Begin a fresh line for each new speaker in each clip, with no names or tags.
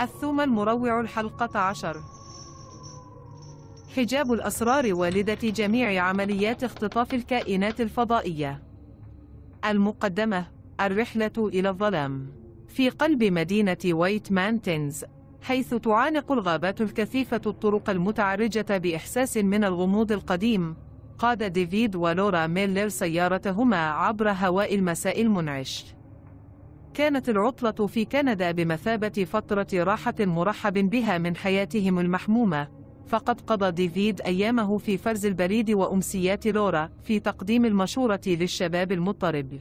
الثوم المروع الحلقة عشر حجاب الأسرار والدة جميع عمليات اختطاف الكائنات الفضائية المقدمة الرحلة إلى الظلام في قلب مدينة وايت مانتينز حيث تعانق الغابات الكثيفة الطرق المتعرجة بإحساس من الغموض القديم قاد ديفيد ولورا ميلر سيارتهما عبر هواء المساء المنعش كانت العطلة في كندا بمثابة فترة راحة مرحب بها من حياتهم المحمومة فقد قضى ديفيد أيامه في فرز البريد وأمسيات لورا في تقديم المشورة للشباب المضطرب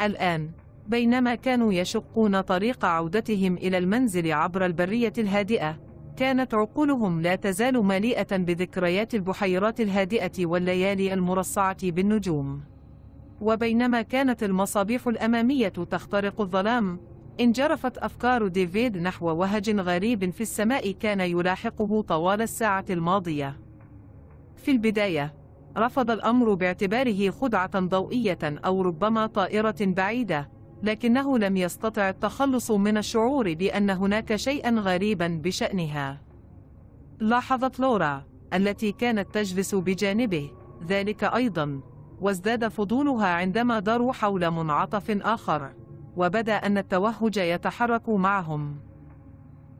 الآن بينما كانوا يشقون طريق عودتهم إلى المنزل عبر البرية الهادئة كانت عقولهم لا تزال مليئة بذكريات البحيرات الهادئة والليالي المرصعة بالنجوم وبينما كانت المصابيح الأمامية تخترق الظلام انجرفت أفكار ديفيد نحو وهج غريب في السماء كان يلاحقه طوال الساعة الماضية في البداية رفض الأمر باعتباره خدعة ضوئية أو ربما طائرة بعيدة لكنه لم يستطع التخلص من الشعور بأن هناك شيئا غريبا بشأنها لاحظت لورا التي كانت تجلس بجانبه ذلك أيضا وازداد فضولها عندما داروا حول منعطف آخر وبدا أن التوهج يتحرك معهم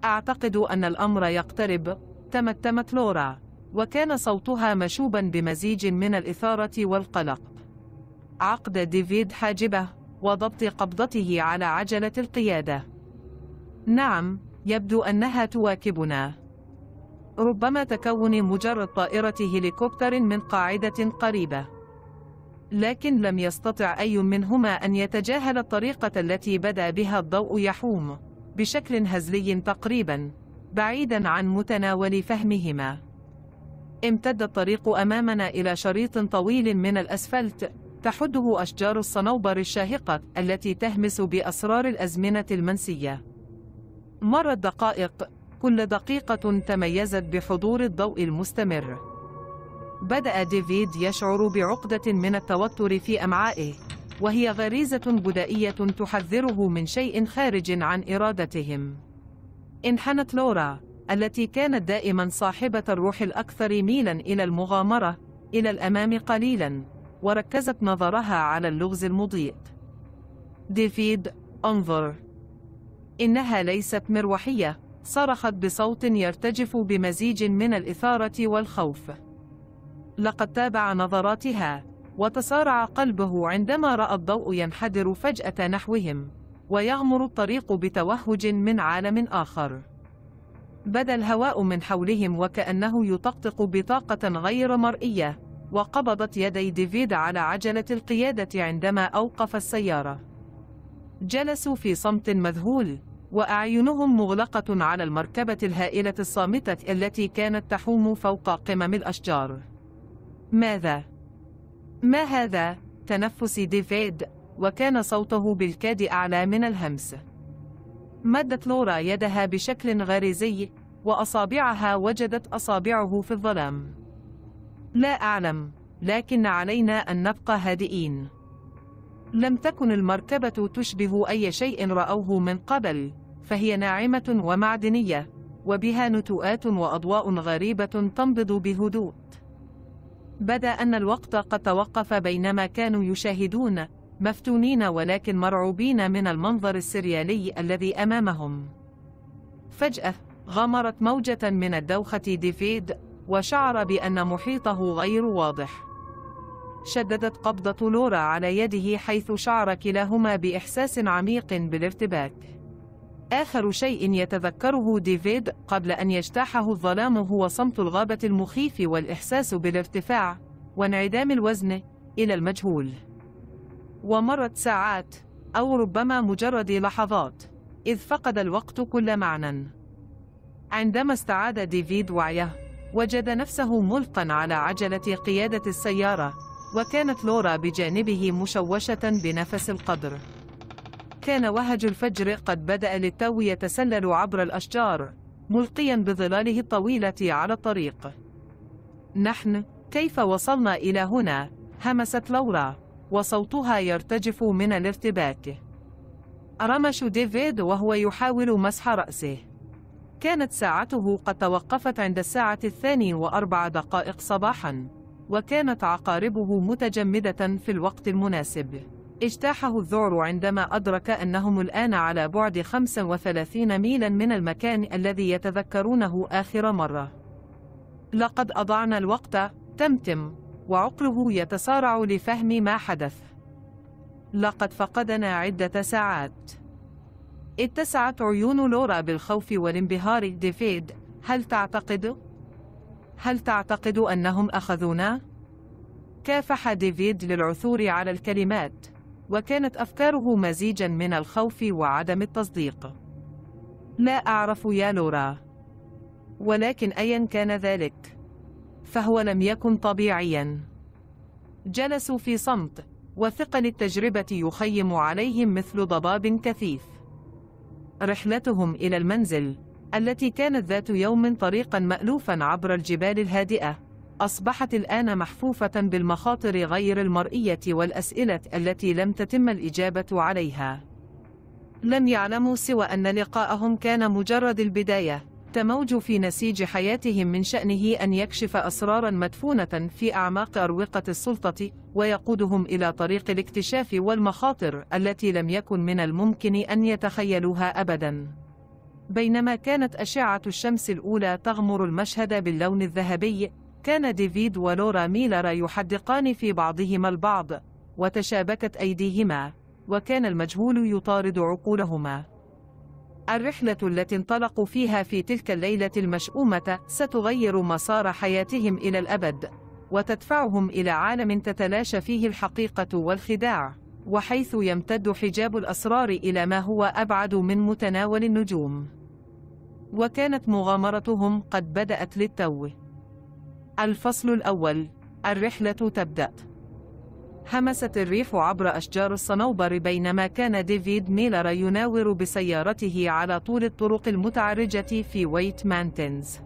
أعتقد أن الأمر يقترب تمتمت لورا وكان صوتها مشوبا بمزيج من الإثارة والقلق عقد ديفيد حاجبه وضبط قبضته على عجلة القيادة نعم يبدو أنها تواكبنا ربما تكون مجرد طائرة هليكوبتر من قاعدة قريبة لكن لم يستطع أي منهما أن يتجاهل الطريقة التي بدا بها الضوء يحوم بشكل هزلي تقريبا بعيدا عن متناول فهمهما امتد الطريق أمامنا إلى شريط طويل من الأسفلت تحده أشجار الصنوبر الشاهقة التي تهمس بأسرار الأزمنة المنسية مرت دقائق كل دقيقة تميزت بحضور الضوء المستمر بدأ ديفيد يشعر بعقدة من التوتر في أمعائه وهي غريزة بدائية تحذره من شيء خارج عن إرادتهم انحنت لورا التي كانت دائما صاحبة الروح الأكثر ميلا إلى المغامرة إلى الأمام قليلا وركزت نظرها على اللغز المضيء ديفيد انظر إنها ليست مروحية صرخت بصوت يرتجف بمزيج من الإثارة والخوف لقد تابع نظراتها وتسارع قلبه عندما رأى الضوء ينحدر فجأة نحوهم ويغمر الطريق بتوهج من عالم آخر بدا الهواء من حولهم وكأنه يطقطق بطاقة غير مرئية وقبضت يدي ديفيد على عجلة القيادة عندما أوقف السيارة جلسوا في صمت مذهول وأعينهم مغلقة على المركبة الهائلة الصامتة التي كانت تحوم فوق قمم الأشجار ماذا؟ ما هذا؟ تنفس ديفيد وكان صوته بالكاد أعلى من الهمس مدت لورا يدها بشكل غريزي وأصابعها وجدت أصابعه في الظلام لا أعلم لكن علينا أن نبقى هادئين لم تكن المركبة تشبه أي شيء رأوه من قبل فهي ناعمة ومعدنية وبها نتوءات وأضواء غريبة تنبض بهدوء بدا أن الوقت قد توقف بينما كانوا يشاهدون مفتونين ولكن مرعوبين من المنظر السريالي الذي أمامهم فجأة غمرت موجة من الدوخة ديفيد وشعر بأن محيطه غير واضح شددت قبضة لورا على يده حيث شعر كلاهما بإحساس عميق بالارتباك آخر شيء يتذكره ديفيد قبل أن يجتاحه الظلام هو صمت الغابة المخيف والإحساس بالارتفاع وانعدام الوزن إلى المجهول ومرت ساعات أو ربما مجرد لحظات إذ فقد الوقت كل معنى عندما استعاد ديفيد وعيه وجد نفسه ملقا على عجلة قيادة السيارة وكانت لورا بجانبه مشوشة بنفس القدر كان وهج الفجر قد بدأ للتو يتسلل عبر الأشجار ملقيا بظلاله الطويلة على الطريق نحن كيف وصلنا إلى هنا؟ همست لورا وصوتها يرتجف من الارتباك رمش ديفيد وهو يحاول مسح رأسه كانت ساعته قد توقفت عند الساعة الثاني وأربع دقائق صباحاً وكانت عقاربه متجمدة في الوقت المناسب اجتاحه الذعر عندما أدرك أنهم الآن على بعد 35 ميلا من المكان الذي يتذكرونه آخر مرة لقد أضعنا الوقت تمتم وعقله يتسارع لفهم ما حدث لقد فقدنا عدة ساعات اتسعت عيون لورا بالخوف والانبهار ديفيد هل تعتقد؟ هل تعتقد أنهم أخذونا؟ كافح ديفيد للعثور على الكلمات وكانت أفكاره مزيجا من الخوف وعدم التصديق لا أعرف يا لورا ولكن أيا كان ذلك فهو لم يكن طبيعيا جلسوا في صمت وثقل التجربة يخيم عليهم مثل ضباب كثيف رحلتهم إلى المنزل التي كانت ذات يوم طريقا مألوفا عبر الجبال الهادئة أصبحت الآن محفوفة بالمخاطر غير المرئية والأسئلة التي لم تتم الإجابة عليها لم يعلموا سوى أن لقاءهم كان مجرد البداية تموج في نسيج حياتهم من شأنه أن يكشف أسرارا مدفونة في أعماق أروقة السلطة ويقودهم إلى طريق الاكتشاف والمخاطر التي لم يكن من الممكن أن يتخيلوها أبدا بينما كانت أشعة الشمس الأولى تغمر المشهد باللون الذهبي كان ديفيد ولورا ميلر يحدقان في بعضهما البعض وتشابكت أيديهما وكان المجهول يطارد عقولهما الرحلة التي انطلقوا فيها في تلك الليلة المشؤومة ستغير مسار حياتهم إلى الأبد وتدفعهم إلى عالم تتلاشى فيه الحقيقة والخداع وحيث يمتد حجاب الأسرار إلى ما هو أبعد من متناول النجوم وكانت مغامرتهم قد بدأت للتو الفصل الأول الرحلة تبدأ همست الريح عبر أشجار الصنوبر بينما كان ديفيد ميلر يناور بسيارته على طول الطرق المتعرجة في ويت مانتنز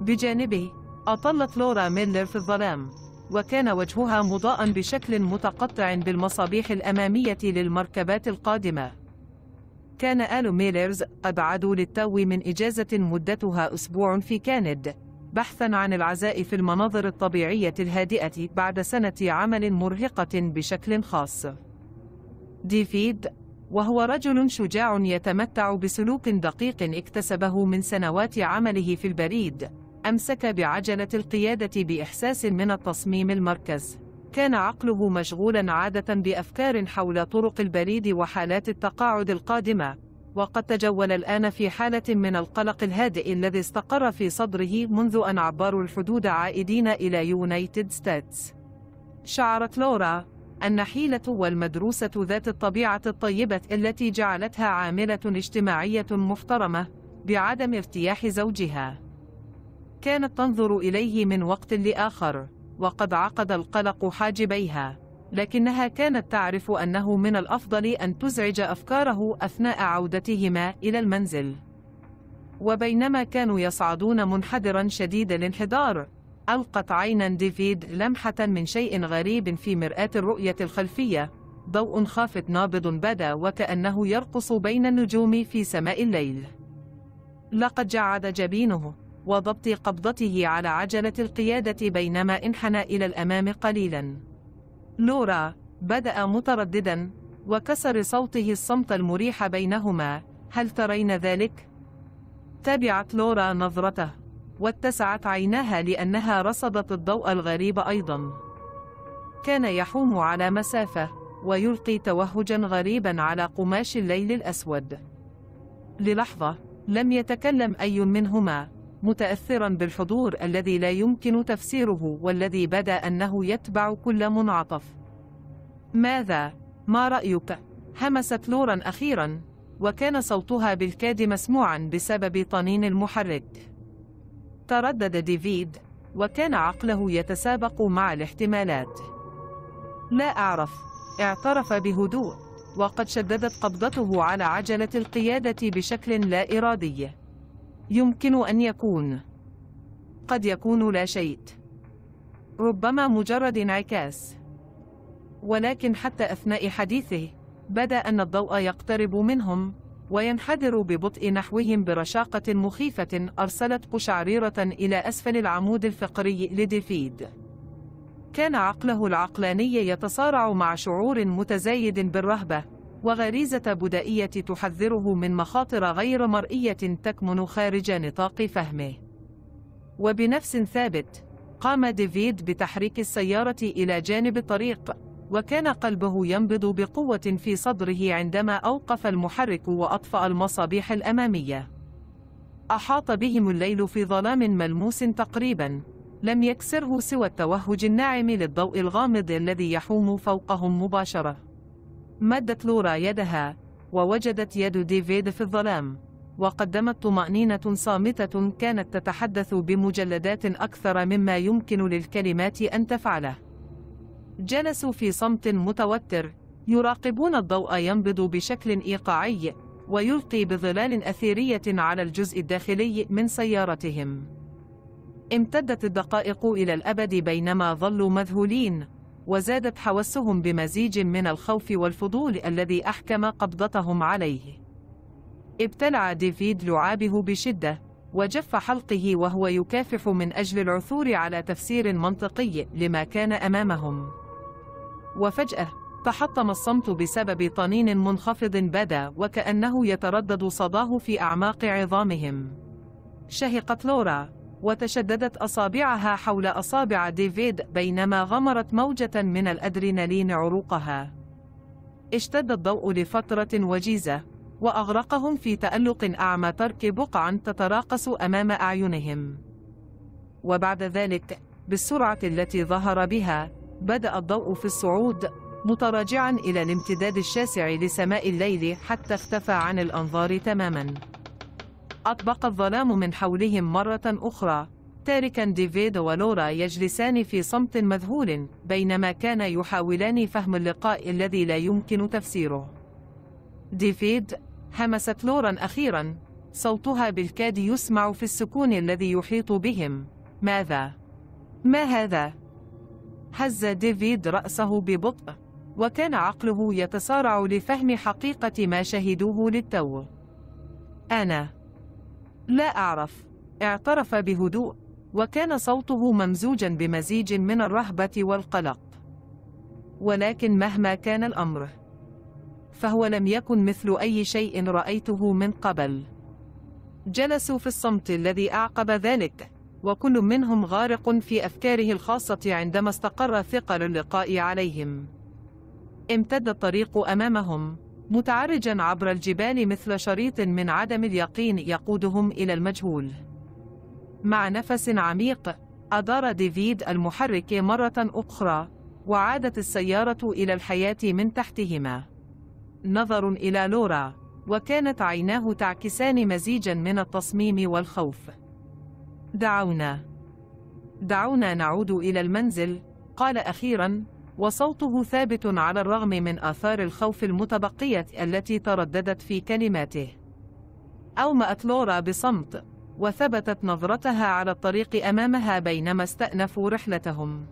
بجانبه أطلت لورا ميلر في الظلام وكان وجهها مضاء بشكل متقطع بالمصابيح الأمامية للمركبات القادمة كان آل ميلرز أبعدوا للتو من إجازة مدتها أسبوع في كاند بحثا عن العزاء في المناظر الطبيعية الهادئة بعد سنة عمل مرهقة بشكل خاص ديفيد وهو رجل شجاع يتمتع بسلوك دقيق اكتسبه من سنوات عمله في البريد أمسك بعجلة القيادة بإحساس من التصميم المركز كان عقله مشغولا عادة بأفكار حول طرق البريد وحالات التقاعد القادمة وقد تجول الآن في حالة من القلق الهادئ الذي استقر في صدره منذ أن عبروا الحدود عائدين إلى يونايتد ستاتس شعرت لورا أن حيلة والمدروسة ذات الطبيعة الطيبة التي جعلتها عاملة اجتماعية محترمة بعدم ارتياح زوجها كانت تنظر إليه من وقت لآخر وقد عقد القلق حاجبيها لكنها كانت تعرف أنه من الأفضل أن تزعج أفكاره أثناء عودتهما إلى المنزل وبينما كانوا يصعدون منحدرا شديد الانحدار ألقت عينا ديفيد لمحة من شيء غريب في مرآة الرؤية الخلفية ضوء خافت نابض بدا وكأنه يرقص بين النجوم في سماء الليل لقد جعد جبينه وضبط قبضته على عجلة القيادة بينما انحنى إلى الأمام قليلاً لورا بدأ مترددا وكسر صوته الصمت المريح بينهما هل ترين ذلك؟ تابعت لورا نظرته واتسعت عيناها لأنها رصدت الضوء الغريب أيضا كان يحوم على مسافة ويلقي توهجا غريبا على قماش الليل الأسود للحظة لم يتكلم أي منهما متأثرا بالحضور الذي لا يمكن تفسيره والذي بدا أنه يتبع كل منعطف ماذا؟ ما رأيك؟ همست لورا أخيرا وكان صوتها بالكاد مسموعا بسبب طنين المحرك تردد ديفيد وكان عقله يتسابق مع الاحتمالات لا أعرف اعترف بهدوء وقد شددت قبضته على عجلة القيادة بشكل لا إرادي يمكن أن يكون قد يكون لا شيء ربما مجرد انعكاس ولكن حتى أثناء حديثه بدا أن الضوء يقترب منهم وينحدر ببطء نحوهم برشاقة مخيفة أرسلت قشعريرة إلى أسفل العمود الفقري لديفيد كان عقله العقلاني يتصارع مع شعور متزايد بالرهبة وغريزة بدائية تحذره من مخاطر غير مرئية تكمن خارج نطاق فهمه وبنفس ثابت قام ديفيد بتحريك السيارة إلى جانب الطريق وكان قلبه ينبض بقوة في صدره عندما أوقف المحرك وأطفأ المصابيح الأمامية أحاط بهم الليل في ظلام ملموس تقريبا لم يكسره سوى التوهج الناعم للضوء الغامض الذي يحوم فوقهم مباشرة مدت لورا يدها ووجدت يد ديفيد في الظلام وقدمت طمأنينة صامتة كانت تتحدث بمجلدات أكثر مما يمكن للكلمات أن تفعله جلسوا في صمت متوتر يراقبون الضوء ينبض بشكل إيقاعي ويلقي بظلال أثيرية على الجزء الداخلي من سيارتهم امتدت الدقائق إلى الأبد بينما ظلوا مذهولين وزادت حوسهم بمزيج من الخوف والفضول الذي أحكم قبضتهم عليه ابتلع ديفيد لعابه بشدة وجف حلقه وهو يكافح من أجل العثور على تفسير منطقي لما كان أمامهم وفجأة تحطم الصمت بسبب طنين منخفض بدا وكأنه يتردد صداه في أعماق عظامهم شهقت لورا وتشددت أصابعها حول أصابع ديفيد بينما غمرت موجة من الأدرينالين عروقها اشتد الضوء لفترة وجيزة وأغرقهم في تألق أعمى ترك بقعا تتراقص أمام أعينهم وبعد ذلك بالسرعة التي ظهر بها بدأ الضوء في الصعود متراجعا إلى الامتداد الشاسع لسماء الليل حتى اختفى عن الأنظار تماماً أطبق الظلام من حولهم مرة أخرى تاركا ديفيد ولورا يجلسان في صمت مذهول بينما كان يحاولان فهم اللقاء الذي لا يمكن تفسيره ديفيد همست لورا أخيرا صوتها بالكاد يسمع في السكون الذي يحيط بهم ماذا؟ ما هذا؟ هز ديفيد رأسه ببطء وكان عقله يتسارع لفهم حقيقة ما شهدوه للتو أنا لا أعرف اعترف بهدوء وكان صوته ممزوجا بمزيج من الرهبة والقلق ولكن مهما كان الأمر فهو لم يكن مثل أي شيء رأيته من قبل جلسوا في الصمت الذي أعقب ذلك وكل منهم غارق في أفكاره الخاصة عندما استقر ثقل اللقاء عليهم امتد الطريق أمامهم متعرجا عبر الجبال مثل شريط من عدم اليقين يقودهم إلى المجهول مع نفس عميق أدار ديفيد المحرك مرة أخرى وعادت السيارة إلى الحياة من تحتهما نظر إلى لورا وكانت عيناه تعكسان مزيجا من التصميم والخوف دعونا دعونا نعود إلى المنزل قال أخيرا وصوته ثابت على الرغم من آثار الخوف المتبقية التي ترددت في كلماته أومأت لورا بصمت وثبتت نظرتها على الطريق أمامها بينما استأنفوا رحلتهم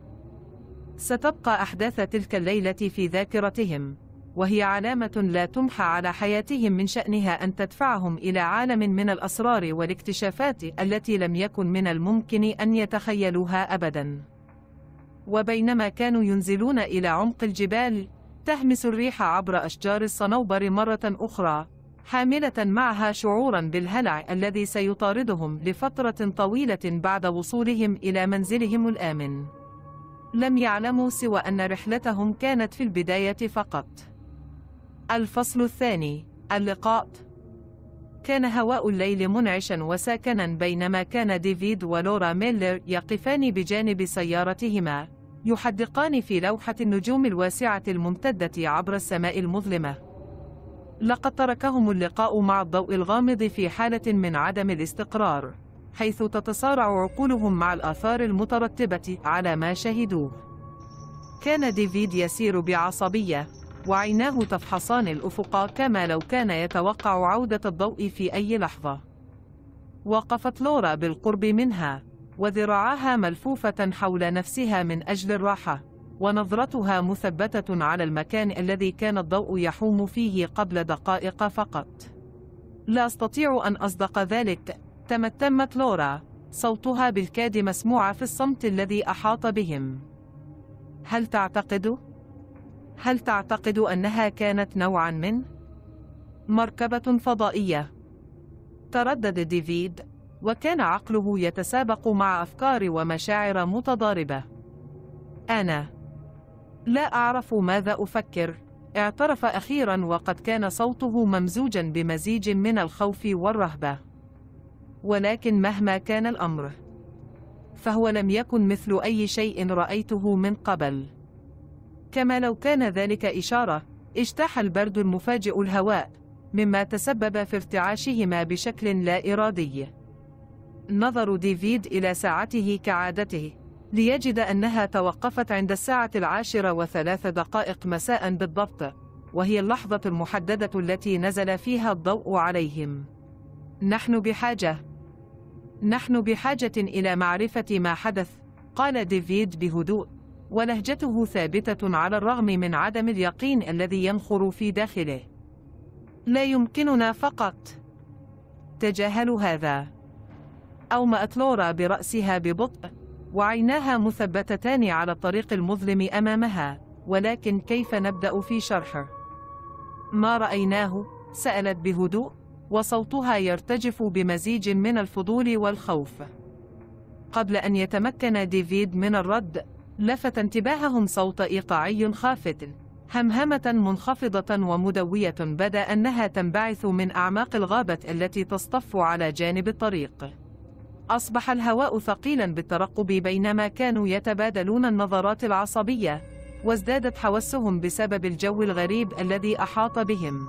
ستبقى أحداث تلك الليلة في ذاكرتهم وهي علامة لا تمحى على حياتهم من شأنها أن تدفعهم إلى عالم من الأسرار والاكتشافات التي لم يكن من الممكن أن يتخيلوها أبداً وبينما كانوا ينزلون إلى عمق الجبال تهمس الريح عبر أشجار الصنوبر مرة أخرى حاملة معها شعورا بالهلع الذي سيطاردهم لفترة طويلة بعد وصولهم إلى منزلهم الآمن لم يعلموا سوى أن رحلتهم كانت في البداية فقط الفصل الثاني اللقاء كان هواء الليل منعشا وساكنا بينما كان ديفيد ولورا ميلر يقفان بجانب سيارتهما يحدقان في لوحة النجوم الواسعة الممتدة عبر السماء المظلمة لقد تركهم اللقاء مع الضوء الغامض في حالة من عدم الاستقرار حيث تتصارع عقولهم مع الآثار المترتبة على ما شهدوه كان ديفيد يسير بعصبية وعيناه تفحصان الأفق كما لو كان يتوقع عودة الضوء في أي لحظة وقفت لورا بالقرب منها وذراعاها ملفوفة حول نفسها من أجل الراحة ونظرتها مثبتة على المكان الذي كان الضوء يحوم فيه قبل دقائق فقط لا أستطيع أن أصدق ذلك تمتمت لورا صوتها بالكاد مسموع في الصمت الذي أحاط بهم هل تعتقد؟ هل تعتقد أنها كانت نوعا من؟ مركبة فضائية تردد ديفيد وكان عقله يتسابق مع أفكار ومشاعر متضاربة أنا لا أعرف ماذا أفكر اعترف أخيرا وقد كان صوته ممزوجا بمزيج من الخوف والرهبة ولكن مهما كان الأمر فهو لم يكن مثل أي شيء رأيته من قبل كما لو كان ذلك إشارة اجتاح البرد المفاجئ الهواء مما تسبب في ارتعاشهما بشكل لا إرادي نظر ديفيد إلى ساعته كعادته ليجد أنها توقفت عند الساعة العاشرة وثلاث دقائق مساء بالضبط وهي اللحظة المحددة التي نزل فيها الضوء عليهم نحن بحاجة نحن بحاجة إلى معرفة ما حدث قال ديفيد بهدوء ولهجته ثابتة على الرغم من عدم اليقين الذي ينخر في داخله لا يمكننا فقط تجاهل هذا أومأت لورا برأسها ببطء وعيناها مثبتتان على الطريق المظلم أمامها ولكن كيف نبدأ في شرحه؟ ما رأيناه؟ سألت بهدوء وصوتها يرتجف بمزيج من الفضول والخوف قبل أن يتمكن ديفيد من الرد لفت انتباههم صوت إيقاعي خافت همهمة منخفضة ومدوية بدا أنها تنبعث من أعماق الغابة التي تصطف على جانب الطريق أصبح الهواء ثقيلا بالترقب بينما كانوا يتبادلون النظرات العصبية وازدادت حوسهم بسبب الجو الغريب الذي أحاط بهم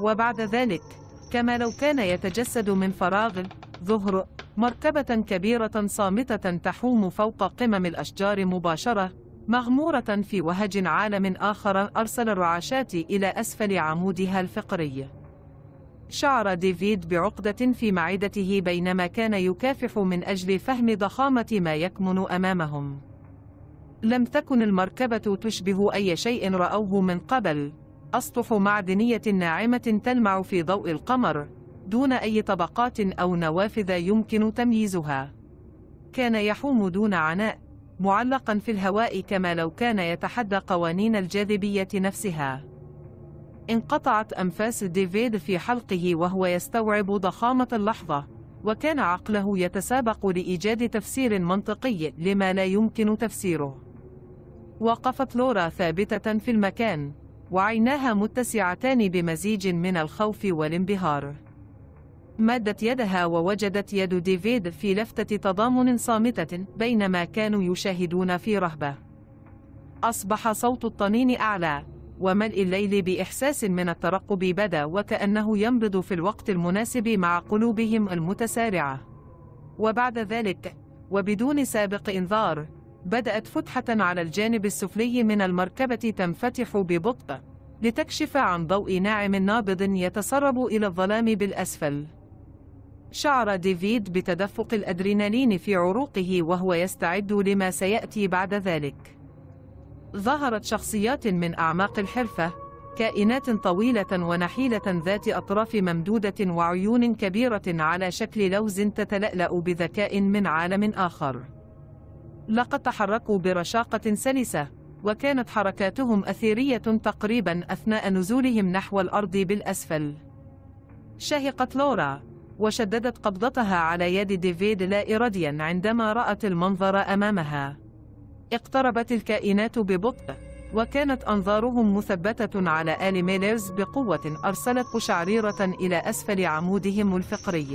وبعد ذلك كما لو كان يتجسد من فراغ ظهر مركبة كبيرة صامتة تحوم فوق قمم الأشجار مباشرة مغمورة في وهج عالم آخر أرسل الرعاشات إلى أسفل عمودها الفقري شعر ديفيد بعقدة في معدته بينما كان يكافح من أجل فهم ضخامة ما يكمن أمامهم لم تكن المركبة تشبه أي شيء رأوه من قبل أسطح معدنية ناعمة تلمع في ضوء القمر دون أي طبقات أو نوافذ يمكن تمييزها كان يحوم دون عناء معلقا في الهواء كما لو كان يتحدى قوانين الجاذبية نفسها انقطعت أنفاس ديفيد في حلقه وهو يستوعب ضخامة اللحظة وكان عقله يتسابق لإيجاد تفسير منطقي لما لا يمكن تفسيره وقفت لورا ثابتة في المكان وعيناها متسعتان بمزيج من الخوف والانبهار مدت يدها ووجدت يد ديفيد في لفتة تضامن صامتة بينما كانوا يشاهدون في رهبة أصبح صوت الطنين أعلى وملء الليل بإحساس من الترقب بدا وكأنه ينبض في الوقت المناسب مع قلوبهم المتسارعة وبعد ذلك وبدون سابق إنذار بدأت فتحة على الجانب السفلي من المركبة تنفتح ببطء لتكشف عن ضوء ناعم نابض يتسرب إلى الظلام بالأسفل شعر ديفيد بتدفق الأدرينالين في عروقه وهو يستعد لما سيأتي بعد ذلك ظهرت شخصيات من أعماق الحرفة كائنات طويلة ونحيلة ذات أطراف ممدودة وعيون كبيرة على شكل لوز تتلألأ بذكاء من عالم آخر لقد تحركوا برشاقة سلسة وكانت حركاتهم أثيرية تقريبا أثناء نزولهم نحو الأرض بالأسفل شهقت لورا وشددت قبضتها على يد ديفيد لا إراديا عندما رأت المنظر أمامها اقتربت الكائنات ببطء وكانت أنظارهم مثبتة على آل ميلرز بقوة أرسلت قشعريرة إلى أسفل عمودهم الفقري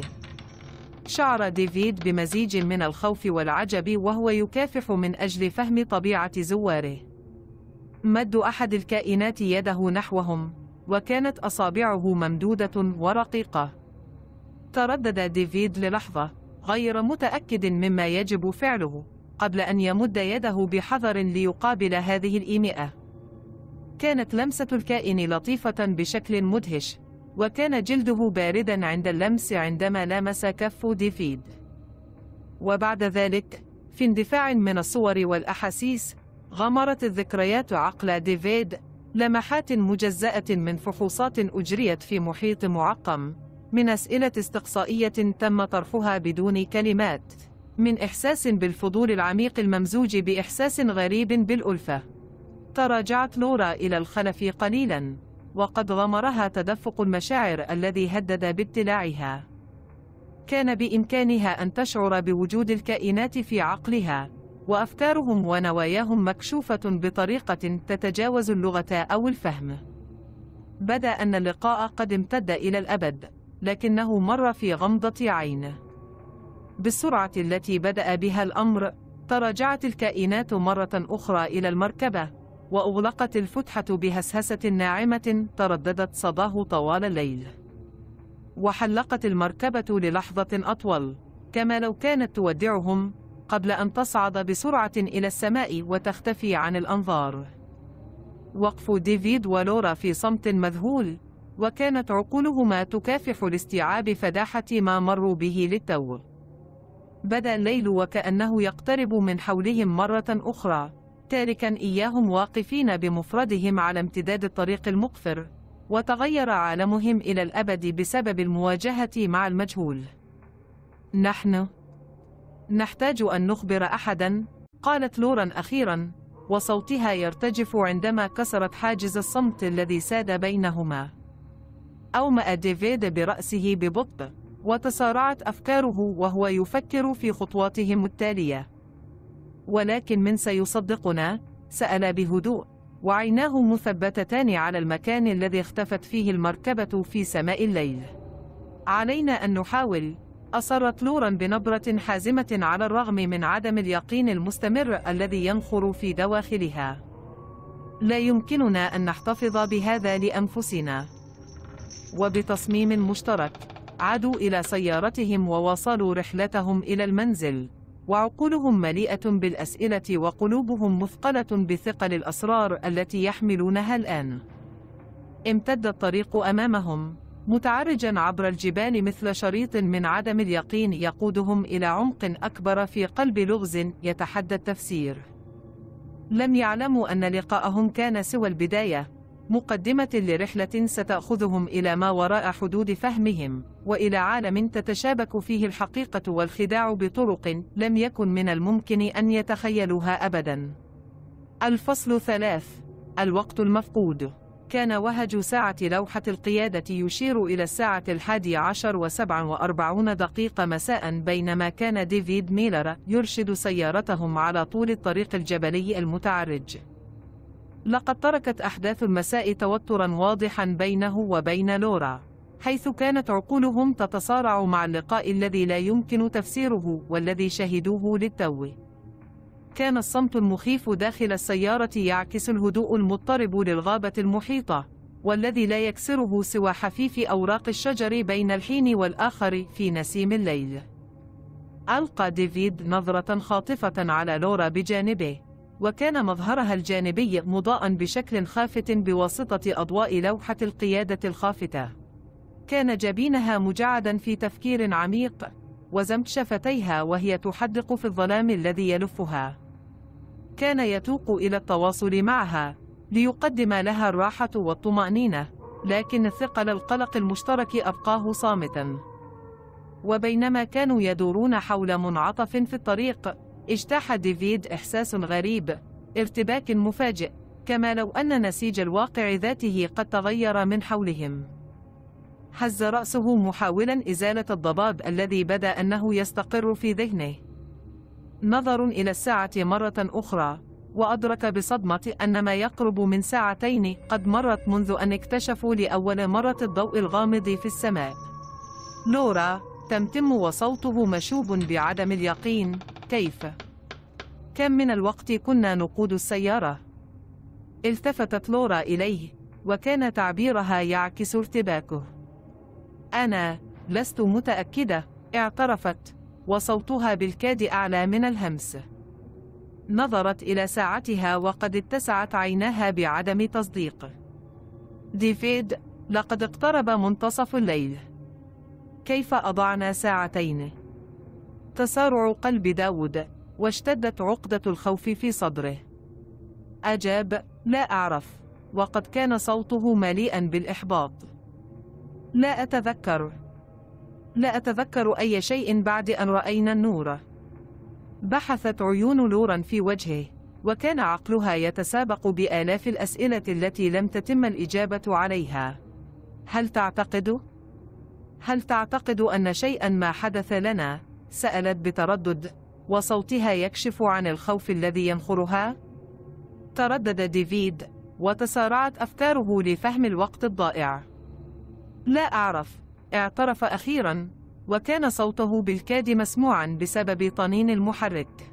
شعر ديفيد بمزيج من الخوف والعجب وهو يكافح من أجل فهم طبيعة زواره مد أحد الكائنات يده نحوهم وكانت أصابعه ممدودة ورقيقة تردد ديفيد للحظة غير متأكد مما يجب فعله قبل أن يمد يده بحذر ليقابل هذه الإيماءة كانت لمسة الكائن لطيفة بشكل مدهش وكان جلده باردا عند اللمس عندما لامس كف ديفيد وبعد ذلك في اندفاع من الصور والأحاسيس غمرت الذكريات عقل ديفيد لمحات مجزأة من فحوصات أجريت في محيط معقم من أسئلة استقصائية تم طرحها بدون كلمات من إحساس بالفضول العميق الممزوج بإحساس غريب بالألفة تراجعت لورا إلى الخلف قليلا وقد غمرها تدفق المشاعر الذي هدد بابتلاعها كان بإمكانها أن تشعر بوجود الكائنات في عقلها وأفكارهم ونواياهم مكشوفة بطريقة تتجاوز اللغة أو الفهم بدا أن اللقاء قد امتد إلى الأبد لكنه مر في غمضة عين بالسرعة التي بدأ بها الأمر تراجعت الكائنات مرة أخرى إلى المركبة وأغلقت الفتحة بهسهسة ناعمة ترددت صداه طوال الليل وحلقت المركبة للحظة أطول كما لو كانت تودعهم قبل أن تصعد بسرعة إلى السماء وتختفي عن الأنظار وقف ديفيد ولورا في صمت مذهول وكانت عقولهما تكافح لاستيعاب فداحة ما مروا به للتو بدا الليل وكأنه يقترب من حولهم مرة أخرى تاركا إياهم واقفين بمفردهم على امتداد الطريق المقفر وتغير عالمهم إلى الأبد بسبب المواجهة مع المجهول نحن نحتاج أن نخبر أحدا قالت لورا أخيرا وصوتها يرتجف عندما كسرت حاجز الصمت الذي ساد بينهما أومأ ديفيد برأسه ببطء وتسارعت أفكاره وهو يفكر في خطواتهم التالية ولكن من سيصدقنا؟ سأل بهدوء وعيناه مثبتتان على المكان الذي اختفت فيه المركبة في سماء الليل علينا أن نحاول أصرت لورا بنبرة حازمة على الرغم من عدم اليقين المستمر الذي ينخر في دواخلها لا يمكننا أن نحتفظ بهذا لأنفسنا وبتصميم مشترك عادوا إلى سيارتهم وواصلوا رحلتهم إلى المنزل وعقولهم مليئة بالأسئلة وقلوبهم مثقلة بثقل الأسرار التي يحملونها الآن امتد الطريق أمامهم متعرجا عبر الجبال مثل شريط من عدم اليقين يقودهم إلى عمق أكبر في قلب لغز يتحدى التفسير لم يعلموا أن لقاءهم كان سوى البداية مقدمة لرحلة ستأخذهم إلى ما وراء حدود فهمهم وإلى عالم تتشابك فيه الحقيقة والخداع بطرق لم يكن من الممكن أن يتخيلوها أبدا الفصل ثلاث الوقت المفقود كان وهج ساعة لوحة القيادة يشير إلى الساعة الحادي عشر وسبع وأربعون دقيقة مساء بينما كان ديفيد ميلر يرشد سيارتهم على طول الطريق الجبلي المتعرج لقد تركت أحداث المساء توترا واضحا بينه وبين لورا حيث كانت عقولهم تتصارع مع اللقاء الذي لا يمكن تفسيره والذي شهدوه للتو كان الصمت المخيف داخل السيارة يعكس الهدوء المضطرب للغابة المحيطة والذي لا يكسره سوى حفيف أوراق الشجر بين الحين والآخر في نسيم الليل ألقى ديفيد نظرة خاطفة على لورا بجانبه وكان مظهرها الجانبي مضاء بشكل خافت بواسطة أضواء لوحة القيادة الخافتة كان جبينها مجعدا في تفكير عميق وزمت شفتيها وهي تحدق في الظلام الذي يلفها كان يتوق إلى التواصل معها ليقدم لها الراحة والطمأنينة لكن ثقل القلق المشترك أبقاه صامتاً وبينما كانوا يدورون حول منعطف في الطريق اجتاح ديفيد إحساس غريب ارتباك مفاجئ كما لو أن نسيج الواقع ذاته قد تغير من حولهم هز رأسه محاولا إزالة الضباب الذي بدا أنه يستقر في ذهنه نظر إلى الساعة مرة أخرى وأدرك بصدمة أن ما يقرب من ساعتين قد مرت منذ أن اكتشفوا لأول مرة الضوء الغامض في السماء نورا تمتم وصوته مشوب بعدم اليقين كيف؟ كم من الوقت كنا نقود السيارة؟ التفتت لورا إليه وكان تعبيرها يعكس ارتباكه أنا لست متأكدة اعترفت وصوتها بالكاد أعلى من الهمس نظرت إلى ساعتها وقد اتسعت عيناها بعدم تصديق ديفيد لقد اقترب منتصف الليل كيف أضعنا ساعتين؟ تسارع قلب داود واشتدت عقدة الخوف في صدره أجاب لا أعرف وقد كان صوته مليئا بالإحباط لا أتذكر لا أتذكر أي شيء بعد أن رأينا النور بحثت عيون لورا في وجهه وكان عقلها يتسابق بآلاف الأسئلة التي لم تتم الإجابة عليها هل تعتقد؟ هل تعتقد أن شيئا ما حدث لنا؟ سألت بتردد وصوتها يكشف عن الخوف الذي ينخرها تردد ديفيد وتسارعت أفكاره لفهم الوقت الضائع لا أعرف اعترف أخيرا وكان صوته بالكاد مسموعا بسبب طنين المحرك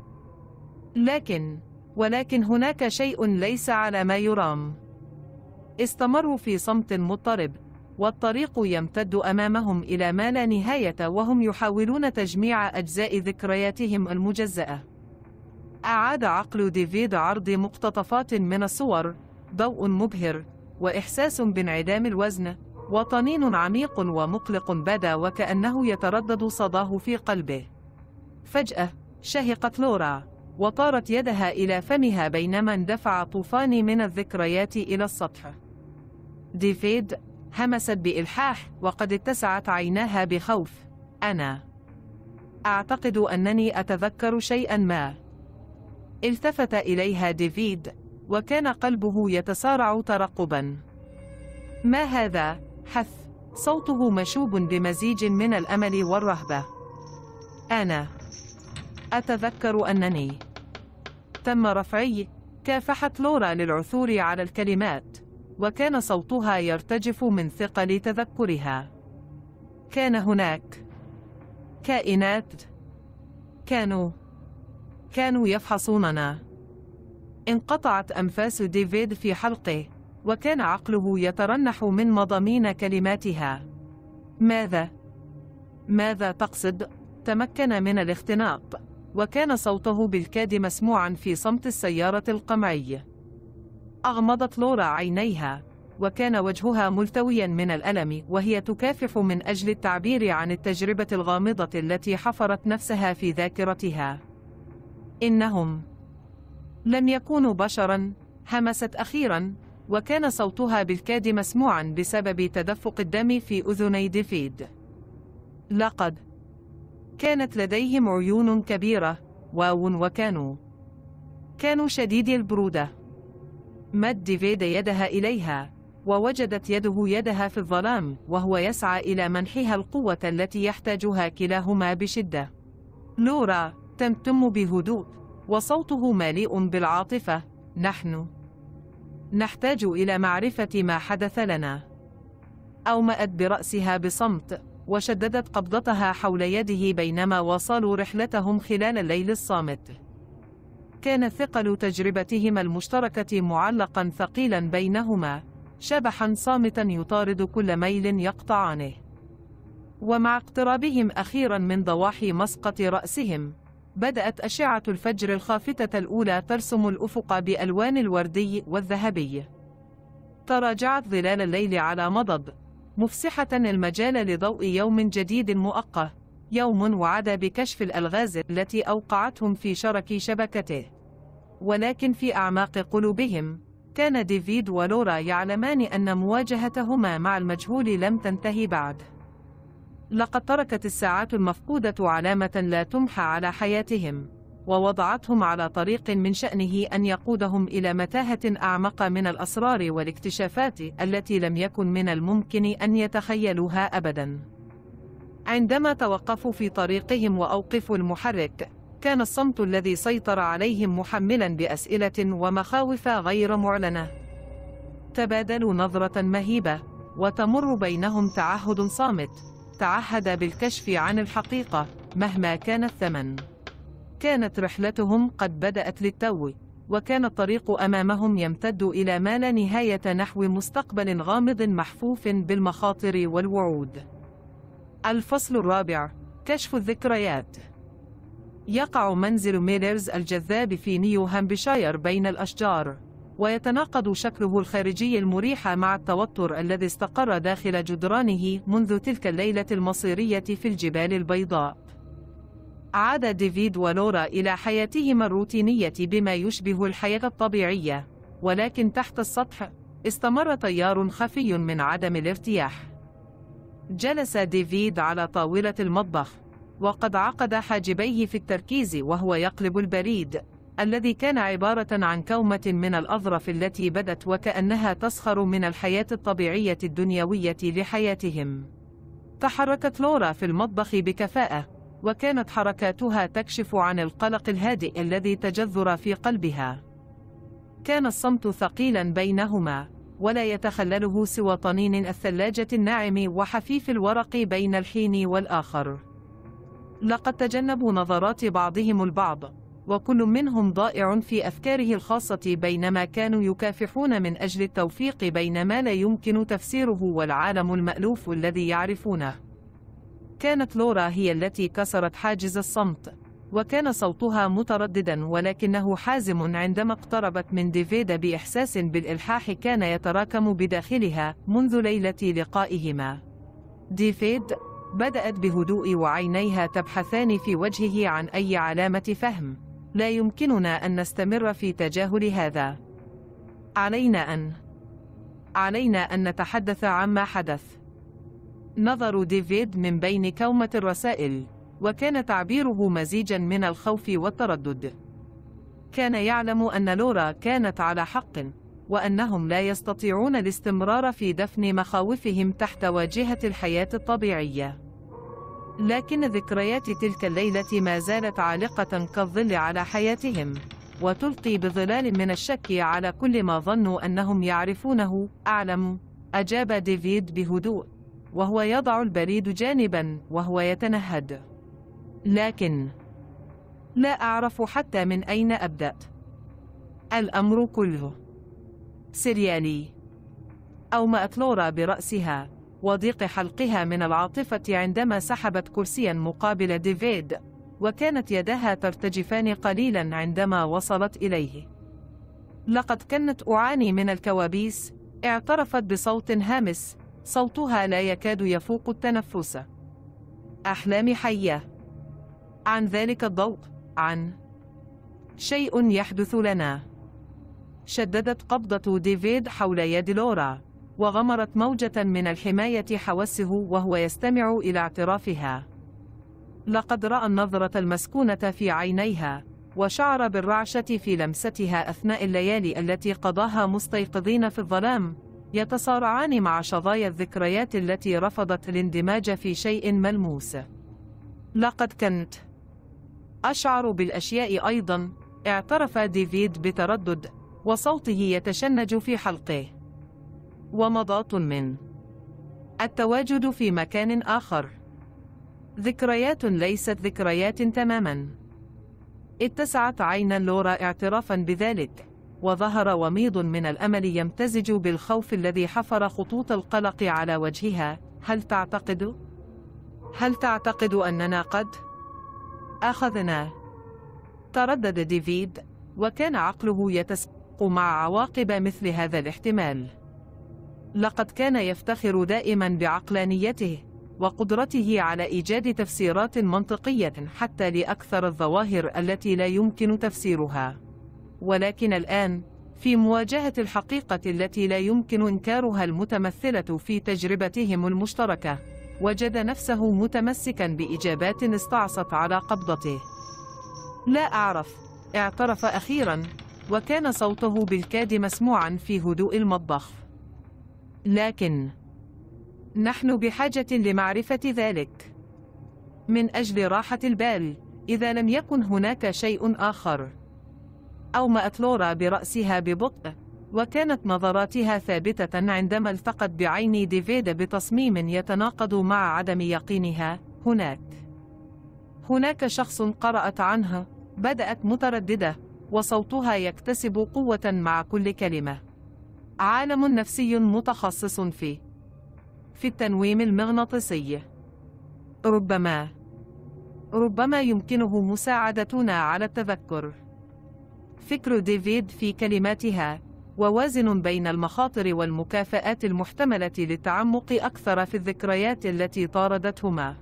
لكن ولكن هناك شيء ليس على ما يرام استمروا في صمت مضطرب والطريق يمتد أمامهم إلى ما لا نهاية وهم يحاولون تجميع أجزاء ذكرياتهم المجزأة أعاد عقل ديفيد عرض مقتطفات من الصور ضوء مبهر وإحساس بانعدام الوزن وطنين عميق ومقلق بدا وكأنه يتردد صداه في قلبه فجأة شهقت لورا وطارت يدها إلى فمها بينما اندفع طوفان من الذكريات إلى السطح ديفيد همست بإلحاح وقد اتسعت عيناها بخوف أنا أعتقد أنني أتذكر شيئا ما التفت إليها ديفيد وكان قلبه يتسارع ترقبا ما هذا؟ حث صوته مشوب بمزيج من الأمل والرهبة أنا أتذكر أنني تم رفعي كافحت لورا للعثور على الكلمات وكان صوتها يرتجف من ثقل تذكرها كان هناك كائنات كانوا كانوا يفحصوننا انقطعت أنفاس ديفيد في حلقه وكان عقله يترنح من مضامين كلماتها ماذا؟ ماذا تقصد؟ تمكن من الاختناق وكان صوته بالكاد مسموعا في صمت السيارة القمعي أغمضت لورا عينيها وكان وجهها ملتويا من الألم وهي تكافح من أجل التعبير عن التجربة الغامضة التي حفرت نفسها في ذاكرتها إنهم لم يكونوا بشرا همست أخيرا وكان صوتها بالكاد مسموعا بسبب تدفق الدم في أذني ديفيد لقد كانت لديهم عيون كبيرة واو وكانوا كانوا شديدي البرودة مد ديفيد يدها إليها ووجدت يده يدها في الظلام وهو يسعى إلى منحها القوة التي يحتاجها كلاهما بشدة لورا تمتم بهدوء وصوته مليء بالعاطفة نحن نحتاج إلى معرفة ما حدث لنا أومأت برأسها بصمت وشددت قبضتها حول يده بينما واصلوا رحلتهم خلال الليل الصامت كان ثقل تجربتهما المشتركة معلقا ثقيلا بينهما شبحا صامتا يطارد كل ميل يقطعانه ومع اقترابهم أخيرا من ضواحي مسقط رأسهم بدأت أشعة الفجر الخافتة الأولى ترسم الأفق بألوان الوردي والذهبي تراجعت ظلال الليل على مضض مفسحة المجال لضوء يوم جديد مؤقت يوم وعد بكشف الألغاز التي أوقعتهم في شرك شبكته ولكن في أعماق قلوبهم كان ديفيد ولورا يعلمان أن مواجهتهما مع المجهول لم تنتهي بعد لقد تركت الساعات المفقودة علامة لا تمحى على حياتهم ووضعتهم على طريق من شأنه أن يقودهم إلى متاهة أعمق من الأسرار والاكتشافات التي لم يكن من الممكن أن يتخيلوها أبداً عندما توقفوا في طريقهم وأوقفوا المحرك كان الصمت الذي سيطر عليهم محملا بأسئلة ومخاوف غير معلنة تبادلوا نظرة مهيبة وتمر بينهم تعهد صامت تعهد بالكشف عن الحقيقة مهما كان الثمن كانت رحلتهم قد بدأت للتو وكان الطريق أمامهم يمتد إلى ما لا نهاية نحو مستقبل غامض محفوف بالمخاطر والوعود الفصل الرابع كشف الذكريات يقع منزل ميلرز الجذاب في نيو هامبشاير بين الأشجار ويتناقض شكله الخارجي المريح مع التوتر الذي استقر داخل جدرانه منذ تلك الليلة المصيرية في الجبال البيضاء عاد ديفيد ولورا إلى حياتهما الروتينية بما يشبه الحياة الطبيعية ولكن تحت السطح استمر تيار خفي من عدم الارتياح جلس ديفيد على طاولة المطبخ وقد عقد حاجبيه في التركيز وهو يقلب البريد الذي كان عبارة عن كومة من الأظرف التي بدت وكأنها تسخر من الحياة الطبيعية الدنيوية لحياتهم تحركت لورا في المطبخ بكفاءة وكانت حركاتها تكشف عن القلق الهادئ الذي تجذر في قلبها كان الصمت ثقيلا بينهما ولا يتخلله سوى طنين الثلاجة الناعم وحفيف الورق بين الحين والآخر لقد تجنبوا نظرات بعضهم البعض وكل منهم ضائع في أفكاره الخاصة بينما كانوا يكافحون من أجل التوفيق بين ما لا يمكن تفسيره والعالم المألوف الذي يعرفونه كانت لورا هي التي كسرت حاجز الصمت وكان صوتها مترددا ولكنه حازم عندما اقتربت من ديفيدا بإحساس بالإلحاح كان يتراكم بداخلها منذ ليلة لقائهما ديفيد بدأت بهدوء وعينيها تبحثان في وجهه عن أي علامة فهم لا يمكننا أن نستمر في تجاهل هذا علينا أن علينا أن نتحدث عما حدث نظر ديفيد من بين كومة الرسائل وكان تعبيره مزيجا من الخوف والتردد كان يعلم أن لورا كانت على حق وأنهم لا يستطيعون الاستمرار في دفن مخاوفهم تحت واجهة الحياة الطبيعية لكن ذكريات تلك الليلة ما زالت عالقة كالظل على حياتهم وتلقي بظلال من الشك على كل ما ظنوا أنهم يعرفونه أعلم أجاب ديفيد بهدوء وهو يضع البريد جانبا وهو يتنهد لكن لا أعرف حتى من أين أبدأ الأمر كله سريالي أومأت لورا برأسها وضيق حلقها من العاطفة عندما سحبت كرسيا مقابل ديفيد وكانت يداها ترتجفان قليلا عندما وصلت إليه لقد كنت أعاني من الكوابيس اعترفت بصوت هامس صوتها لا يكاد يفوق التنفس أحلامي حية عن ذلك الضوء عن شيء يحدث لنا شددت قبضة ديفيد حول يد لورا وغمرت موجة من الحماية حوسه وهو يستمع إلى اعترافها لقد رأى النظرة المسكونة في عينيها وشعر بالرعشة في لمستها أثناء الليالي التي قضاها مستيقظين في الظلام يتصارعان مع شظايا الذكريات التي رفضت الاندماج في شيء ملموس لقد كنت أشعر بالأشياء أيضا اعترف ديفيد بتردد وصوته يتشنج في حلقه ومضات من التواجد في مكان آخر ذكريات ليست ذكريات تماما اتسعت عينا لورا اعترافا بذلك وظهر وميض من الأمل يمتزج بالخوف الذي حفر خطوط القلق على وجهها هل تعتقد؟ هل تعتقد أننا قد؟ أخذنا تردد ديفيد وكان عقله يتسق مع عواقب مثل هذا الاحتمال لقد كان يفتخر دائما بعقلانيته وقدرته على إيجاد تفسيرات منطقية حتى لأكثر الظواهر التي لا يمكن تفسيرها ولكن الآن في مواجهة الحقيقة التي لا يمكن إنكارها المتمثلة في تجربتهم المشتركة وجد نفسه متمسكا بإجابات استعصت على قبضته لا أعرف اعترف أخيرا وكان صوته بالكاد مسموعا في هدوء المطبخ لكن نحن بحاجة لمعرفة ذلك من أجل راحة البال إذا لم يكن هناك شيء آخر أومأت لورا برأسها ببطء وكانت نظراتها ثابتة عندما التقت بعين ديفيد بتصميم يتناقض مع عدم يقينها هناك هناك شخص قرأت عنها بدأت مترددة وصوتها يكتسب قوة مع كل كلمة عالم نفسي متخصص في في التنويم المغناطيسي ربما ربما يمكنه مساعدتنا على التذكر فكر ديفيد في كلماتها ووازن بين المخاطر والمكافآت المحتملة للتعمق أكثر في الذكريات التي طاردتهما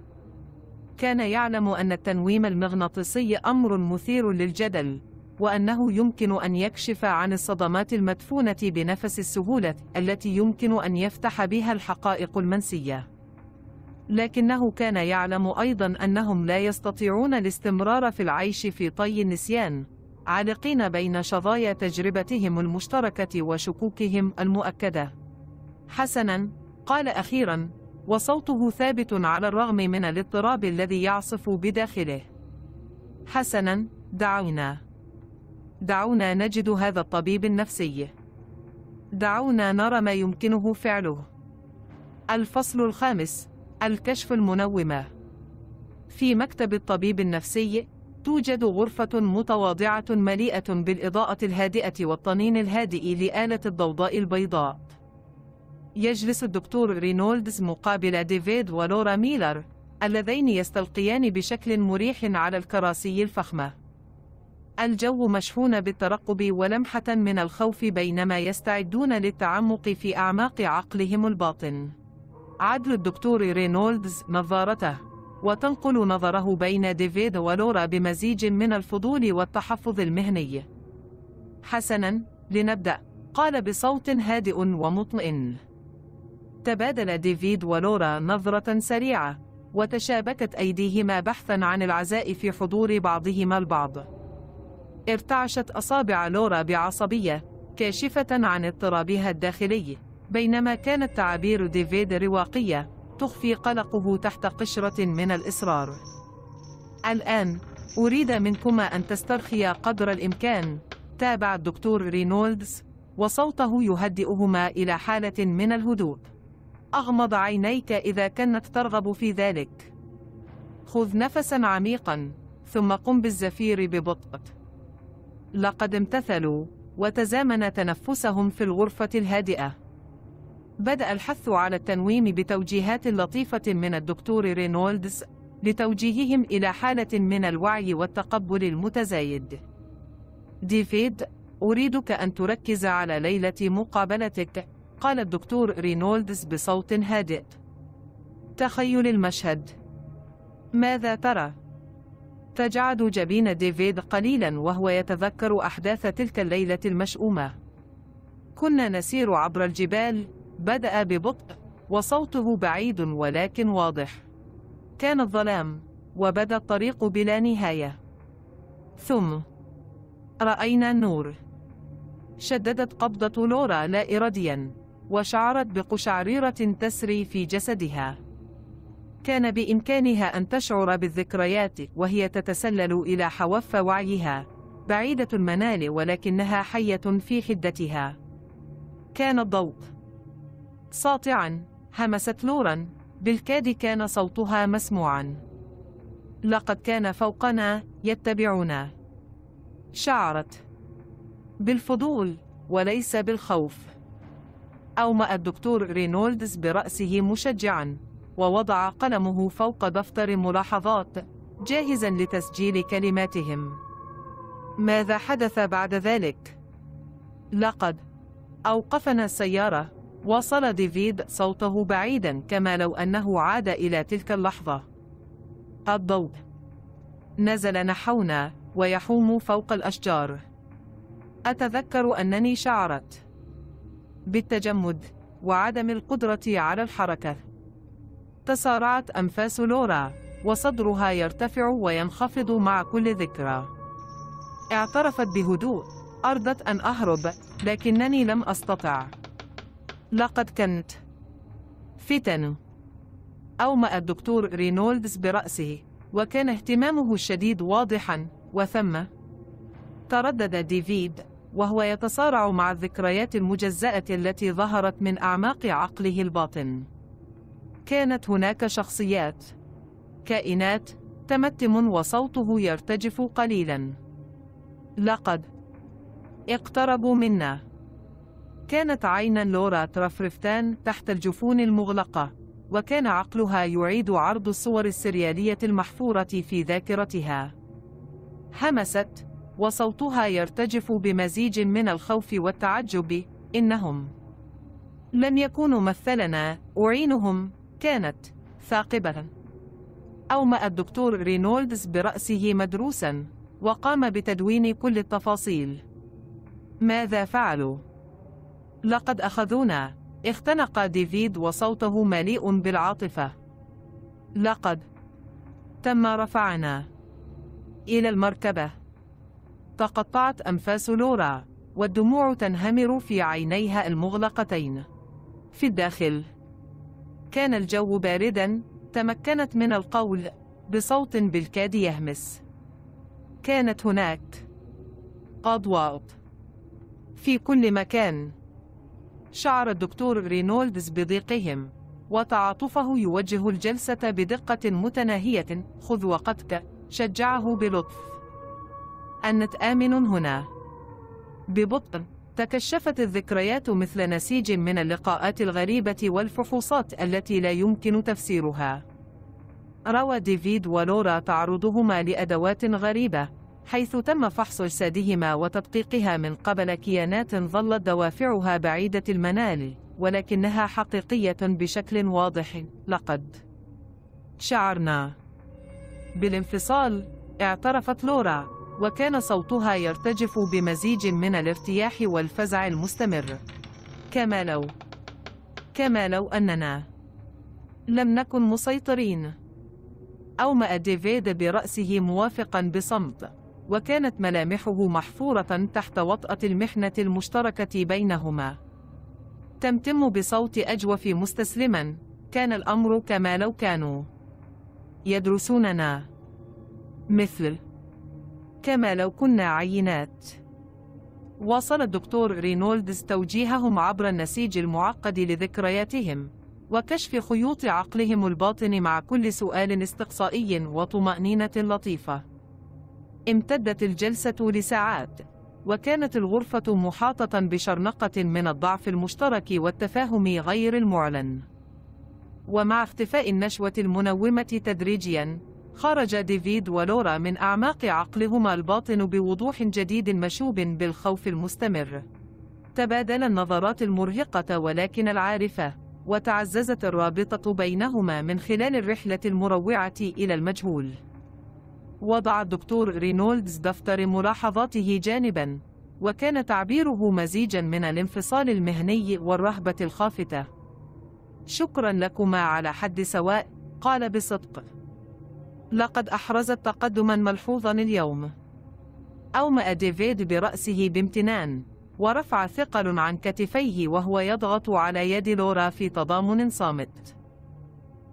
كان يعلم أن التنويم المغناطيسي أمر مثير للجدل وأنه يمكن أن يكشف عن الصدمات المدفونة بنفس السهولة التي يمكن أن يفتح بها الحقائق المنسية لكنه كان يعلم أيضا أنهم لا يستطيعون الاستمرار في العيش في طي النسيان عالقين بين شظايا تجربتهم المشتركة وشكوكهم المؤكدة. حسناً، قال أخيراً، وصوته ثابت على الرغم من الاضطراب الذي يعصف بداخله. حسناً، دعونا. دعونا نجد هذا الطبيب النفسي. دعونا نرى ما يمكنه فعله. الفصل الخامس: الكشف المنومة. في مكتب الطبيب النفسي توجد غرفة متواضعة مليئة بالإضاءة الهادئة والطنين الهادئ لآلة الضوضاء البيضاء يجلس الدكتور رينولدز مقابل ديفيد ولورا ميلر اللذين يستلقيان بشكل مريح على الكراسي الفخمة الجو مشحون بالترقب ولمحة من الخوف بينما يستعدون للتعمق في أعماق عقلهم الباطن عدل الدكتور رينولدز نظارته وتنقل نظره بين ديفيد ولورا بمزيج من الفضول والتحفظ المهني حسناً لنبدأ قال بصوت هادئ ومطمئن تبادل ديفيد ولورا نظرة سريعة وتشابكت أيديهما بحثاً عن العزاء في حضور بعضهما البعض ارتعشت أصابع لورا بعصبية كاشفة عن اضطرابها الداخلي بينما كانت تعابير ديفيد رواقية تخفي قلقه تحت قشرة من الإصرار الآن أريد منكما أن تسترخيا قدر الإمكان تابع الدكتور رينولدز وصوته يهدئهما إلى حالة من الهدوء أغمض عينيك إذا كنت ترغب في ذلك خذ نفسا عميقا ثم قم بالزفير ببطء لقد امتثلوا وتزامن تنفسهم في الغرفة الهادئة بدأ الحث على التنويم بتوجيهات لطيفة من الدكتور رينولدز لتوجيههم إلى حالة من الوعي والتقبل المتزايد ديفيد أريدك أن تركز على ليلة مقابلتك قال الدكتور رينولدز بصوت هادئ تخيل المشهد ماذا ترى؟ تجعد جبين ديفيد قليلا وهو يتذكر أحداث تلك الليلة المشؤومة كنا نسير عبر الجبال بدأ ببطء وصوته بعيد ولكن واضح كان الظلام وبدا الطريق بلا نهاية ثم رأينا النور شددت قبضة لورا لا إراديا وشعرت بقشعريرة تسري في جسدها كان بإمكانها أن تشعر بالذكريات وهي تتسلل إلى حواف وعيها بعيدة المنال ولكنها حية في حدتها كان الضوء ساطعا همست نورا بالكاد كان صوتها مسموعا لقد كان فوقنا يتبعنا شعرت بالفضول وليس بالخوف أومأ الدكتور رينولدز برأسه مشجعا ووضع قلمه فوق دفتر ملاحظات جاهزا لتسجيل كلماتهم ماذا حدث بعد ذلك؟ لقد أوقفنا السيارة وصل ديفيد صوته بعيدا كما لو أنه عاد إلى تلك اللحظة الضوء نزل نحونا ويحوم فوق الأشجار أتذكر أنني شعرت بالتجمد وعدم القدرة على الحركة تسارعت أنفاس لورا وصدرها يرتفع وينخفض مع كل ذكرى اعترفت بهدوء أردت أن أهرب لكنني لم أستطع لقد كنت فتن أومأ الدكتور رينولدز برأسه وكان اهتمامه الشديد واضحا وثم تردد ديفيد وهو يتصارع مع الذكريات المجزأة التي ظهرت من أعماق عقله الباطن كانت هناك شخصيات كائنات تمتم وصوته يرتجف قليلا لقد اقتربوا منا كانت عينا لورا ترفرفتان تحت الجفون المغلقة وكان عقلها يعيد عرض الصور السريالية المحفورة في ذاكرتها همست وصوتها يرتجف بمزيج من الخوف والتعجب إنهم لم يكونوا مثلنا أعينهم كانت ثاقبة أومأ الدكتور رينولدز برأسه مدروسا وقام بتدوين كل التفاصيل ماذا فعلوا؟ لقد أخذونا اختنق ديفيد وصوته مليء بالعاطفة لقد تم رفعنا إلى المركبة تقطعت أنفاس لورا والدموع تنهمر في عينيها المغلقتين في الداخل كان الجو باردا تمكنت من القول بصوت بالكاد يهمس كانت هناك أضواء في كل مكان شعر الدكتور رينولدز بضيقهم وتعاطفه يوجه الجلسة بدقة متناهية خذ وقتك شجعه بلطف أنت آمن هنا ببطء تكشفت الذكريات مثل نسيج من اللقاءات الغريبة والفحوصات التي لا يمكن تفسيرها روى ديفيد ولورا تعرضهما لأدوات غريبة حيث تم فحص أجسادهما وتدقيقها من قبل كيانات ظلت دوافعها بعيدة المنال ولكنها حقيقية بشكل واضح لقد شعرنا بالانفصال اعترفت لورا وكان صوتها يرتجف بمزيج من الارتياح والفزع المستمر كما لو كما لو أننا لم نكن مسيطرين أومأ ديفيد برأسه موافقا بصمت وكانت ملامحه محفورة تحت وطأة المحنة المشتركة بينهما تمتم بصوت أجوف مستسلما كان الأمر كما لو كانوا يدرسوننا مثل كما لو كنا عينات واصل الدكتور رينولدز توجيههم عبر النسيج المعقد لذكرياتهم وكشف خيوط عقلهم الباطن مع كل سؤال استقصائي وطمأنينة لطيفة امتدت الجلسة لساعات وكانت الغرفة محاطة بشرنقة من الضعف المشترك والتفاهم غير المعلن ومع اختفاء النشوة المنومة تدريجياً خرج ديفيد ولورا من أعماق عقلهما الباطن بوضوح جديد مشوب بالخوف المستمر تبادل النظرات المرهقة ولكن العارفة وتعززت الرابطة بينهما من خلال الرحلة المروعة إلى المجهول وضع الدكتور رينولدز دفتر ملاحظاته جانبا وكان تعبيره مزيجا من الانفصال المهني والرهبة الخافتة شكرا لكما على حد سواء قال بصدق لقد أحرزت تقدما ملحوظا اليوم أومأ ديفيد برأسه بامتنان ورفع ثقل عن كتفيه وهو يضغط على يد لورا في تضامن صامت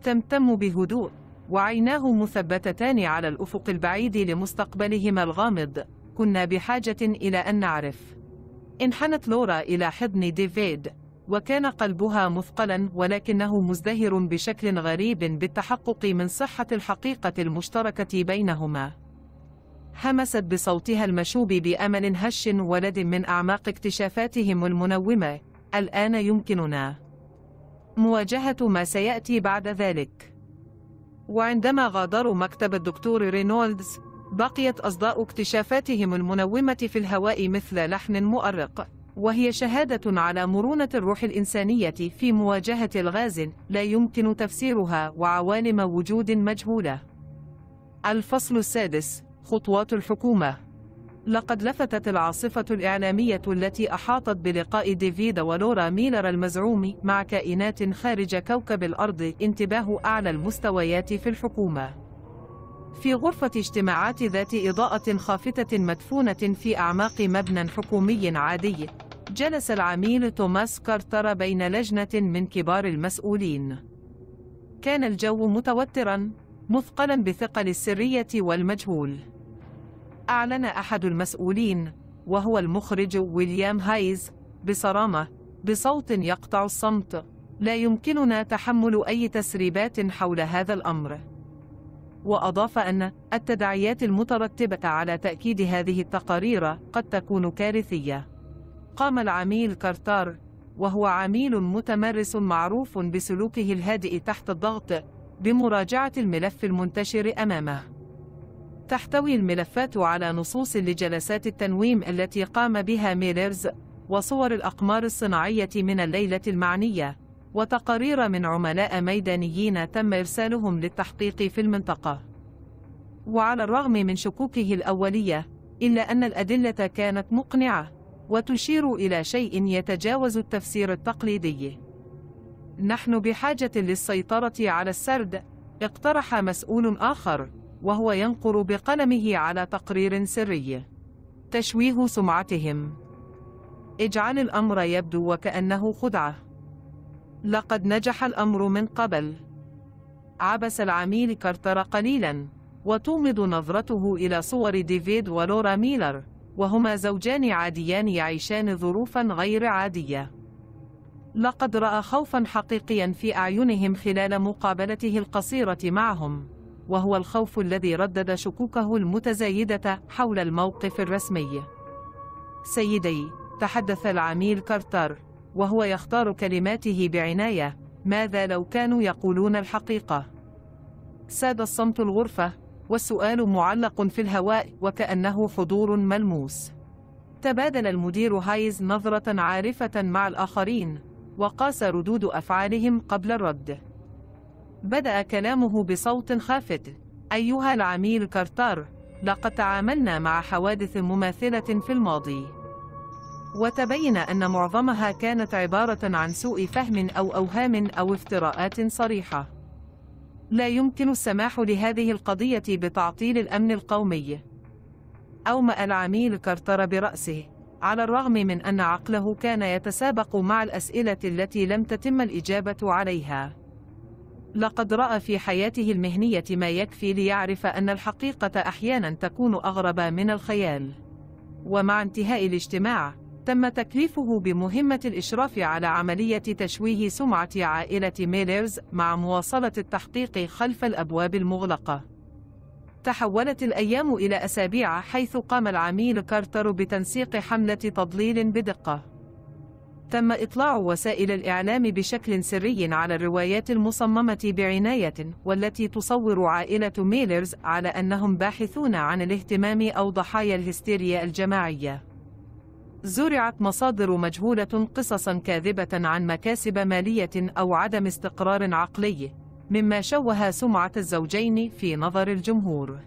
تمتم بهدوء وعيناه مثبتتان على الأفق البعيد لمستقبلهما الغامض كنا بحاجة إلى أن نعرف انحنت لورا إلى حضن ديفيد وكان قلبها مثقلا ولكنه مزدهر بشكل غريب بالتحقق من صحة الحقيقة المشتركة بينهما همست بصوتها المشوب بأمل هش ولد من أعماق اكتشافاتهم المنومة الآن يمكننا مواجهة ما سيأتي بعد ذلك وعندما غادروا مكتب الدكتور رينولدز بقيت أصداء اكتشافاتهم المنومة في الهواء مثل لحن مؤرق وهي شهادة على مرونة الروح الإنسانية في مواجهة الغاز لا يمكن تفسيرها وعوالم وجود مجهولة الفصل السادس خطوات الحكومة لقد لفتت العاصفة الإعلامية التي أحاطت بلقاء ديفيد ولورا ميلر المزعوم مع كائنات خارج كوكب الأرض انتباه أعلى المستويات في الحكومة في غرفة اجتماعات ذات إضاءة خافتة مدفونة في أعماق مبنى حكومي عادي جلس العميل توماس كارتر بين لجنة من كبار المسؤولين كان الجو متوتراً مثقلاً بثقل السرية والمجهول أعلن أحد المسؤولين وهو المخرج ويليام هايز بصرامة بصوت يقطع الصمت لا يمكننا تحمل أي تسريبات حول هذا الأمر وأضاف أن التداعيات المترتبة على تأكيد هذه التقارير قد تكون كارثية قام العميل كارتار وهو عميل متمرس معروف بسلوكه الهادئ تحت الضغط بمراجعة الملف المنتشر أمامه تحتوي الملفات على نصوص لجلسات التنويم التي قام بها ميلرز وصور الأقمار الصناعية من الليلة المعنية وتقارير من عملاء ميدانيين تم إرسالهم للتحقيق في المنطقة وعلى الرغم من شكوكه الأولية إلا أن الأدلة كانت مقنعة وتشير إلى شيء يتجاوز التفسير التقليدي نحن بحاجة للسيطرة على السرد اقترح مسؤول آخر وهو ينقر بقلمه على تقرير سري تشويه سمعتهم اجعل الأمر يبدو وكأنه خدعة لقد نجح الأمر من قبل عبس العميل كارتر قليلا وتومض نظرته إلى صور ديفيد ولورا ميلر وهما زوجان عاديان يعيشان ظروفا غير عادية لقد رأى خوفا حقيقيا في أعينهم خلال مقابلته القصيرة معهم وهو الخوف الذي ردد شكوكه المتزايدة حول الموقف الرسمي. سيدي، تحدث العميل كارتر، وهو يختار كلماته بعناية، ماذا لو كانوا يقولون الحقيقة؟ ساد الصمت الغرفة، والسؤال معلق في الهواء وكأنه حضور ملموس. تبادل المدير هايز نظرة عارفة مع الآخرين، وقاس ردود أفعالهم قبل الرد. بدأ كلامه بصوت خافت أيها العميل كارتر لقد تعاملنا مع حوادث مماثلة في الماضي وتبين أن معظمها كانت عبارة عن سوء فهم أو أوهام أو افتراءات صريحة لا يمكن السماح لهذه القضية بتعطيل الأمن القومي أومأ العميل كارتر برأسه على الرغم من أن عقله كان يتسابق مع الأسئلة التي لم تتم الإجابة عليها لقد رأى في حياته المهنية ما يكفي ليعرف أن الحقيقة أحيانا تكون أغرب من الخيال ومع انتهاء الاجتماع تم تكليفه بمهمة الإشراف على عملية تشويه سمعة عائلة ميلرز مع مواصلة التحقيق خلف الأبواب المغلقة تحولت الأيام إلى أسابيع حيث قام العميل كارتر بتنسيق حملة تضليل بدقة تم إطلاع وسائل الإعلام بشكل سري على الروايات المصممة بعناية والتي تصور عائلة ميلرز على أنهم باحثون عن الاهتمام أو ضحايا الهستيريا الجماعية زرعت مصادر مجهولة قصصا كاذبة عن مكاسب مالية أو عدم استقرار عقلي مما شوه سمعة الزوجين في نظر الجمهور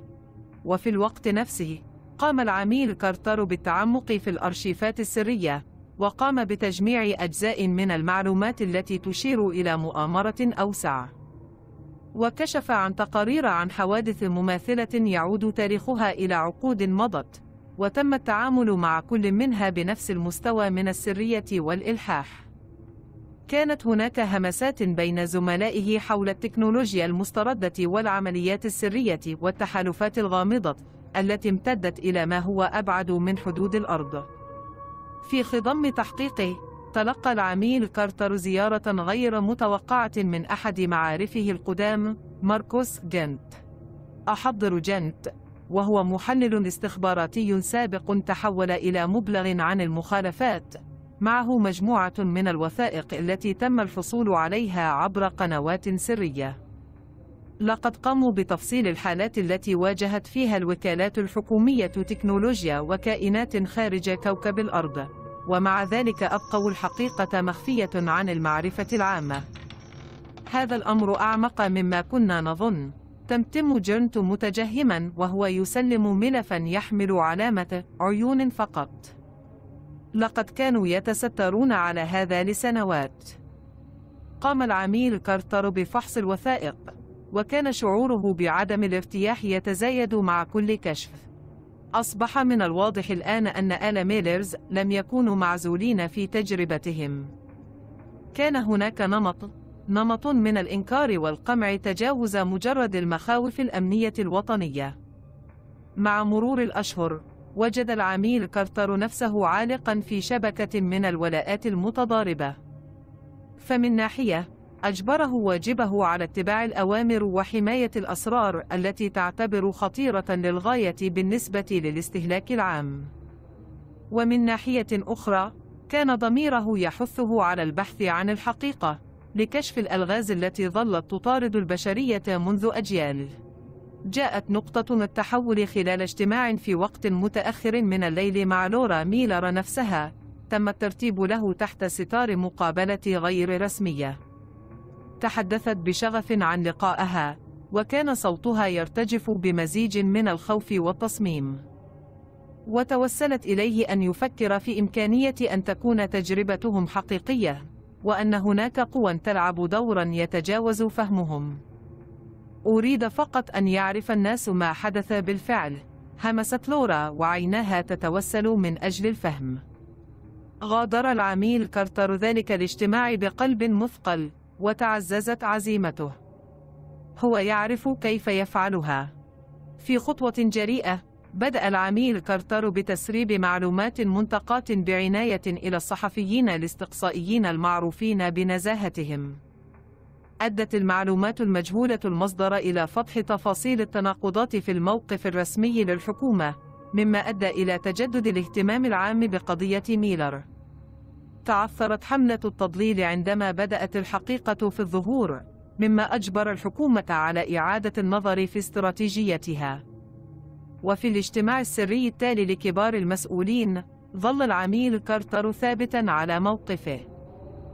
وفي الوقت نفسه قام العميل كارتر بالتعمق في الأرشيفات السرية وقام بتجميع أجزاء من المعلومات التي تشير إلى مؤامرة أوسع وكشف عن تقارير عن حوادث مماثلة يعود تاريخها إلى عقود مضت وتم التعامل مع كل منها بنفس المستوى من السرية والإلحاح كانت هناك همسات بين زملائه حول التكنولوجيا المستردة والعمليات السرية والتحالفات الغامضة التي امتدت إلى ما هو أبعد من حدود الأرض في خضم تحقيقه تلقى العميل كارتر زيارة غير متوقعة من أحد معارفه القدام ماركوس جنت أحضر جنت وهو محلل استخباراتي سابق تحول إلى مبلغ عن المخالفات معه مجموعة من الوثائق التي تم الحصول عليها عبر قنوات سرية لقد قاموا بتفصيل الحالات التي واجهت فيها الوكالات الحكومية تكنولوجيا وكائنات خارج كوكب الأرض ومع ذلك أبقوا الحقيقة مخفية عن المعرفة العامة هذا الأمر أعمق مما كنا نظن تمتم جرنت متجهما وهو يسلم ملفا يحمل علامة عيون فقط لقد كانوا يتسترون على هذا لسنوات قام العميل كارتر بفحص الوثائق وكان شعوره بعدم الارتياح يتزايد مع كل كشف أصبح من الواضح الآن أن آل ميلرز لم يكونوا معزولين في تجربتهم كان هناك نمط نمط من الإنكار والقمع تجاوز مجرد المخاوف الأمنية الوطنية مع مرور الأشهر وجد العميل كارتر نفسه عالقا في شبكة من الولاءات المتضاربة فمن ناحية أجبره واجبه على اتباع الأوامر وحماية الأسرار التي تعتبر خطيرة للغاية بالنسبة للاستهلاك العام ومن ناحية أخرى كان ضميره يحثه على البحث عن الحقيقة لكشف الألغاز التي ظلت تطارد البشرية منذ أجيال جاءت نقطة التحول خلال اجتماع في وقت متأخر من الليل مع لورا ميلر نفسها تم الترتيب له تحت ستار مقابلة غير رسمية تحدثت بشغف عن لقائها وكان صوتها يرتجف بمزيج من الخوف والتصميم وتوسلت إليه أن يفكر في إمكانية أن تكون تجربتهم حقيقية وأن هناك قوى تلعب دورا يتجاوز فهمهم أريد فقط أن يعرف الناس ما حدث بالفعل همست لورا وعيناها تتوسل من أجل الفهم غادر العميل كارتر ذلك الاجتماع بقلب مثقل وتعززت عزيمته هو يعرف كيف يفعلها في خطوة جريئة بدأ العميل كارتر بتسريب معلومات منتقاة بعناية إلى الصحفيين الاستقصائيين المعروفين بنزاهتهم أدت المعلومات المجهولة المصدر إلى فتح تفاصيل التناقضات في الموقف الرسمي للحكومة مما أدى إلى تجدد الاهتمام العام بقضية ميلر تعثرت حملة التضليل عندما بدأت الحقيقة في الظهور مما أجبر الحكومة على إعادة النظر في استراتيجيتها وفي الاجتماع السري التالي لكبار المسؤولين ظل العميل كارتر ثابتاً على موقفه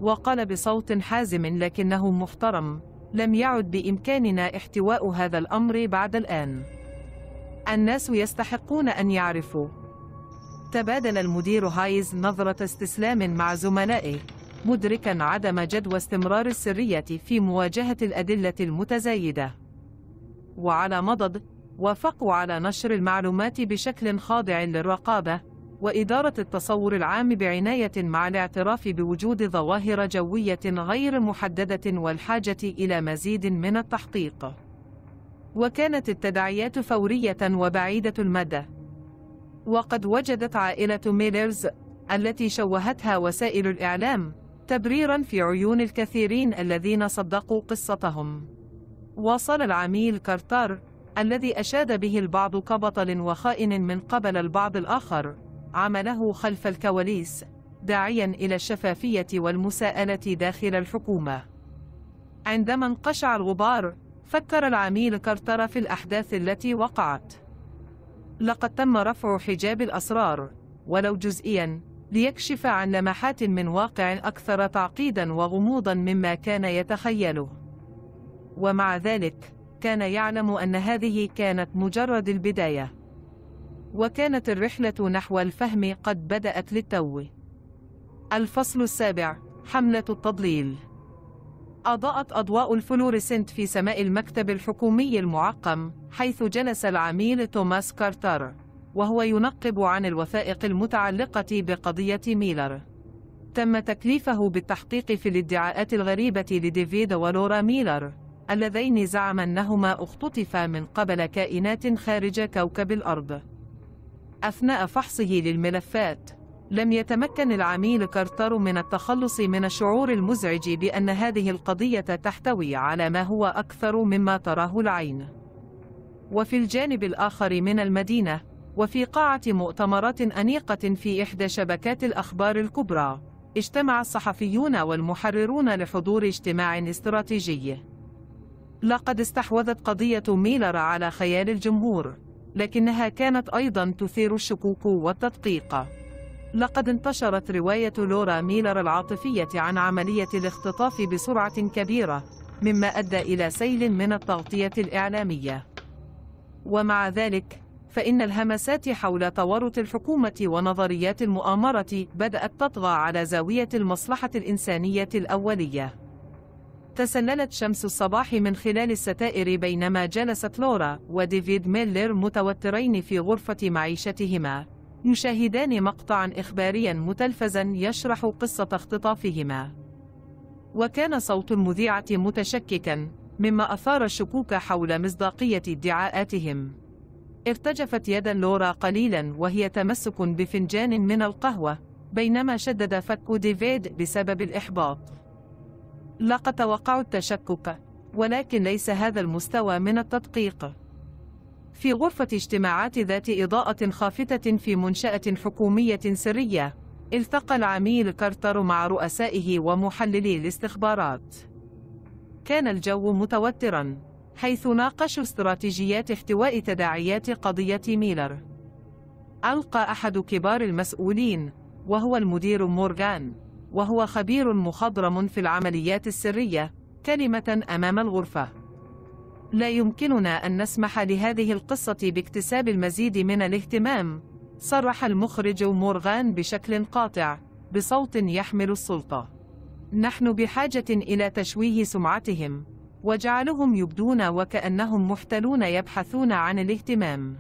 وقال بصوت حازم لكنه محترم لم يعد بإمكاننا احتواء هذا الأمر بعد الآن الناس يستحقون أن يعرفوا تبادل المدير هايز نظرة استسلام مع زملائه مدركا عدم جدوى استمرار السرية في مواجهة الأدلة المتزايدة وعلى مضض وافقوا على نشر المعلومات بشكل خاضع للرقابة وإدارة التصور العام بعناية مع الاعتراف بوجود ظواهر جوية غير محددة والحاجة إلى مزيد من التحقيق وكانت التداعيات فورية وبعيدة المدى وقد وجدت عائلة ميلرز التي شوهتها وسائل الإعلام تبريرا في عيون الكثيرين الذين صدقوا قصتهم وصل العميل كارتر الذي أشاد به البعض كبطل وخائن من قبل البعض الآخر عمله خلف الكواليس داعيا إلى الشفافية والمساءلة داخل الحكومة عندما انقشع الغبار فكر العميل كارتر في الأحداث التي وقعت لقد تم رفع حجاب الأسرار ولو جزئيا ليكشف عن لمحات من واقع أكثر تعقيدا وغموضا مما كان يتخيله ومع ذلك كان يعلم أن هذه كانت مجرد البداية وكانت الرحلة نحو الفهم قد بدأت للتو الفصل السابع حملة التضليل أضاءت أضواء الفلوريسنت في سماء المكتب الحكومي المعقم حيث جلس العميل توماس كارتر وهو ينقب عن الوثائق المتعلقة بقضية ميلر تم تكليفه بالتحقيق في الادعاءات الغريبة لديفيد ولورا ميلر اللذين زعم أنهما اختطفا من قبل كائنات خارج كوكب الأرض أثناء فحصه للملفات لم يتمكن العميل كارتر من التخلص من الشعور المزعج بأن هذه القضية تحتوي على ما هو أكثر مما تراه العين وفي الجانب الآخر من المدينة وفي قاعة مؤتمرات أنيقة في إحدى شبكات الأخبار الكبرى اجتمع الصحفيون والمحررون لحضور اجتماع استراتيجي لقد استحوذت قضية ميلر على خيال الجمهور لكنها كانت أيضا تثير الشكوك والتدقيق لقد انتشرت رواية لورا ميلر العاطفية عن عملية الاختطاف بسرعة كبيرة مما أدى إلى سيل من التغطية الإعلامية ومع ذلك فإن الهمسات حول تورط الحكومة ونظريات المؤامرة بدأت تطغى على زاوية المصلحة الإنسانية الأولية تسللت شمس الصباح من خلال الستائر بينما جلست لورا وديفيد ميلر متوترين في غرفة معيشتهما يشاهدان مقطعا إخباريا متلفزا يشرح قصة اختطافهما وكان صوت المذيعة متشككا مما أثار الشكوك حول مصداقية ادعاءاتهم ارتجفت يدا لورا قليلا وهي تمسك بفنجان من القهوة بينما شدد فك ديفيد بسبب الإحباط لقد توقعوا التشكك ولكن ليس هذا المستوى من التدقيق في غرفة اجتماعات ذات إضاءة خافتة في منشأة حكومية سرية التقى العميل كارتر مع رؤسائه ومحللي الاستخبارات كان الجو متوترا حيث ناقشوا استراتيجيات احتواء تداعيات قضية ميلر ألقى أحد كبار المسؤولين وهو المدير مورغان وهو خبير مخضرم في العمليات السرية كلمة أمام الغرفة لا يمكننا أن نسمح لهذه القصة باكتساب المزيد من الاهتمام صرح المخرج مورغان بشكل قاطع بصوت يحمل السلطة نحن بحاجة إلى تشويه سمعتهم وجعلهم يبدون وكأنهم محتلون يبحثون عن الاهتمام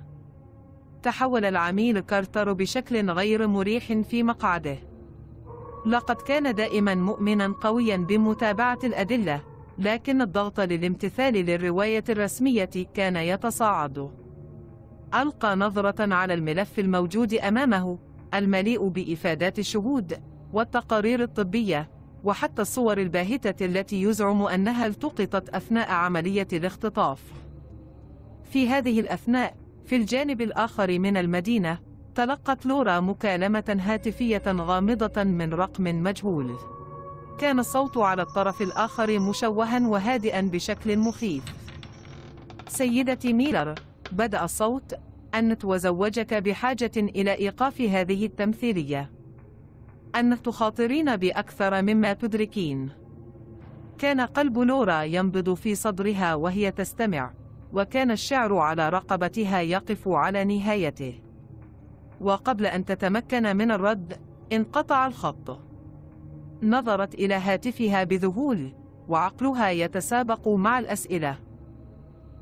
تحول العميل كارتر بشكل غير مريح في مقعده لقد كان دائما مؤمنا قويا بمتابعة الأدلة لكن الضغط للامتثال للرواية الرسمية كان يتصاعد ألقى نظرة على الملف الموجود أمامه المليء بإفادات الشهود والتقارير الطبية وحتى الصور الباهتة التي يزعم أنها التقطت أثناء عملية الاختطاف في هذه الأثناء في الجانب الآخر من المدينة تلقت لورا مكالمة هاتفية غامضة من رقم مجهول كان الصوت على الطرف الآخر مشوها وهادئا بشكل مخيف سيدتي ميلر بدأ الصوت أنت وزوجك بحاجة إلى إيقاف هذه التمثيلية أن تخاطرين بأكثر مما تدركين كان قلب لورا ينبض في صدرها وهي تستمع وكان الشعر على رقبتها يقف على نهايته وقبل أن تتمكن من الرد انقطع الخط نظرت إلى هاتفها بذهول وعقلها يتسابق مع الأسئلة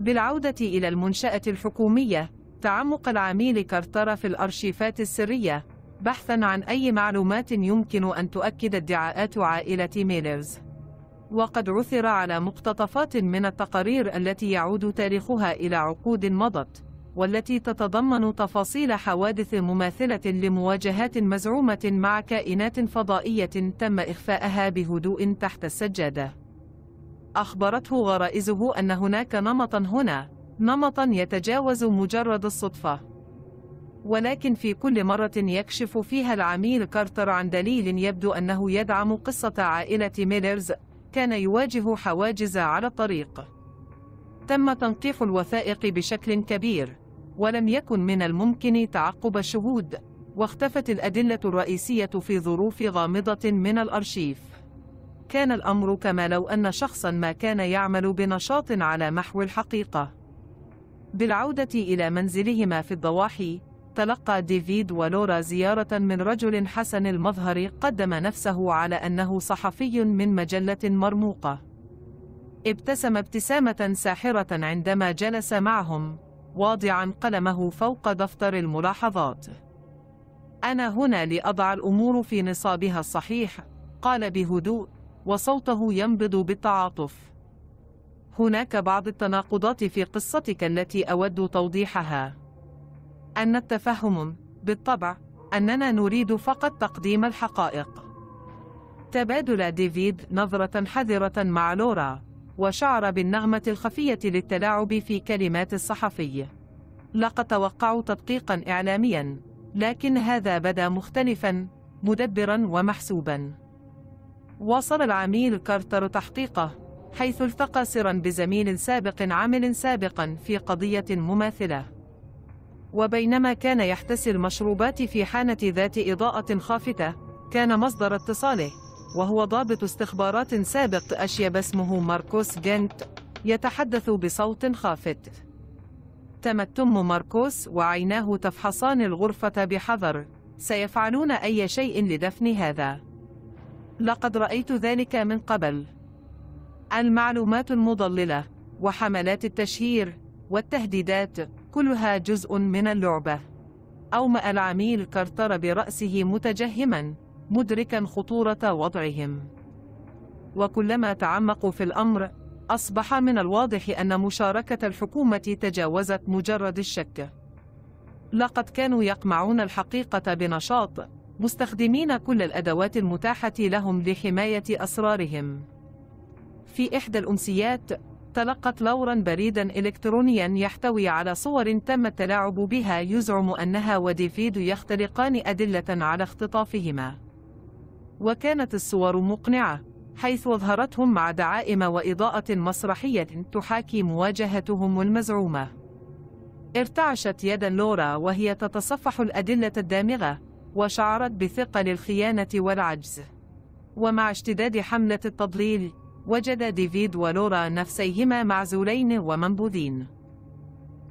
بالعودة إلى المنشأة الحكومية تعمق العميل كارتر في الأرشيفات السرية بحثاً عن أي معلومات يمكن أن تؤكد ادعاءات عائلة ميلرز وقد عثر على مقتطفات من التقارير التي يعود تاريخها إلى عقود مضت والتي تتضمن تفاصيل حوادث مماثلة لمواجهات مزعومة مع كائنات فضائية تم إخفاءها بهدوء تحت السجادة. أخبرته غرائزه أن هناك نمطا هنا، نمطا يتجاوز مجرد الصدفة. ولكن في كل مرة يكشف فيها العميل كارتر عن دليل يبدو أنه يدعم قصة عائلة ميلرز كان يواجه حواجز على الطريق. تم تنقيح الوثائق بشكل كبير ولم يكن من الممكن تعقب الشهود واختفت الأدلة الرئيسية في ظروف غامضة من الأرشيف كان الأمر كما لو أن شخصا ما كان يعمل بنشاط على محو الحقيقة بالعودة إلى منزلهما في الضواحي تلقى ديفيد ولورا زيارة من رجل حسن المظهر قدم نفسه على أنه صحفي من مجلة مرموقة ابتسم ابتسامة ساحرة عندما جلس معهم واضعا قلمه فوق دفتر الملاحظات أنا هنا لأضع الأمور في نصابها الصحيح قال بهدوء وصوته ينبض بالتعاطف هناك بعض التناقضات في قصتك التي أود توضيحها أن التفهم بالطبع أننا نريد فقط تقديم الحقائق تبادل ديفيد نظرة حذرة مع لورا وشعر بالنغمة الخفية للتلاعب في كلمات الصحفي لقد توقعوا تدقيقا إعلاميا لكن هذا بدا مختلفا مدبرا ومحسوبا واصل العميل كارتر تحقيقه حيث التقى سرا بزميل سابق عمل سابقا في قضية مماثلة وبينما كان يحتسي المشروبات في حانة ذات إضاءة خافتة كان مصدر اتصاله وهو ضابط استخبارات سابق أشيب اسمه ماركوس جنت يتحدث بصوت خافت تمتم ماركوس وعيناه تفحصان الغرفة بحذر سيفعلون أي شيء لدفن هذا لقد رأيت ذلك من قبل المعلومات المضللة وحملات التشهير والتهديدات كلها جزء من اللعبة أومأ العميل كرتر برأسه متجهماً مدركا خطورة وضعهم وكلما تعمقوا في الأمر أصبح من الواضح أن مشاركة الحكومة تجاوزت مجرد الشك لقد كانوا يقمعون الحقيقة بنشاط مستخدمين كل الأدوات المتاحة لهم لحماية أسرارهم في إحدى الأمسيات تلقت لورا بريدا إلكترونيا يحتوي على صور تم التلاعب بها يزعم أنها وديفيد يختلقان أدلة على اختطافهما وكانت الصور مقنعة حيث أظهرتهم مع دعائم وإضاءة مسرحية تحاكي مواجهتهم المزعومة ارتعشت يد لورا وهي تتصفح الأدلة الدامغة وشعرت بثقل الخيانة والعجز ومع اشتداد حملة التضليل وجد ديفيد ولورا نفسيهما معزولين ومنبوذين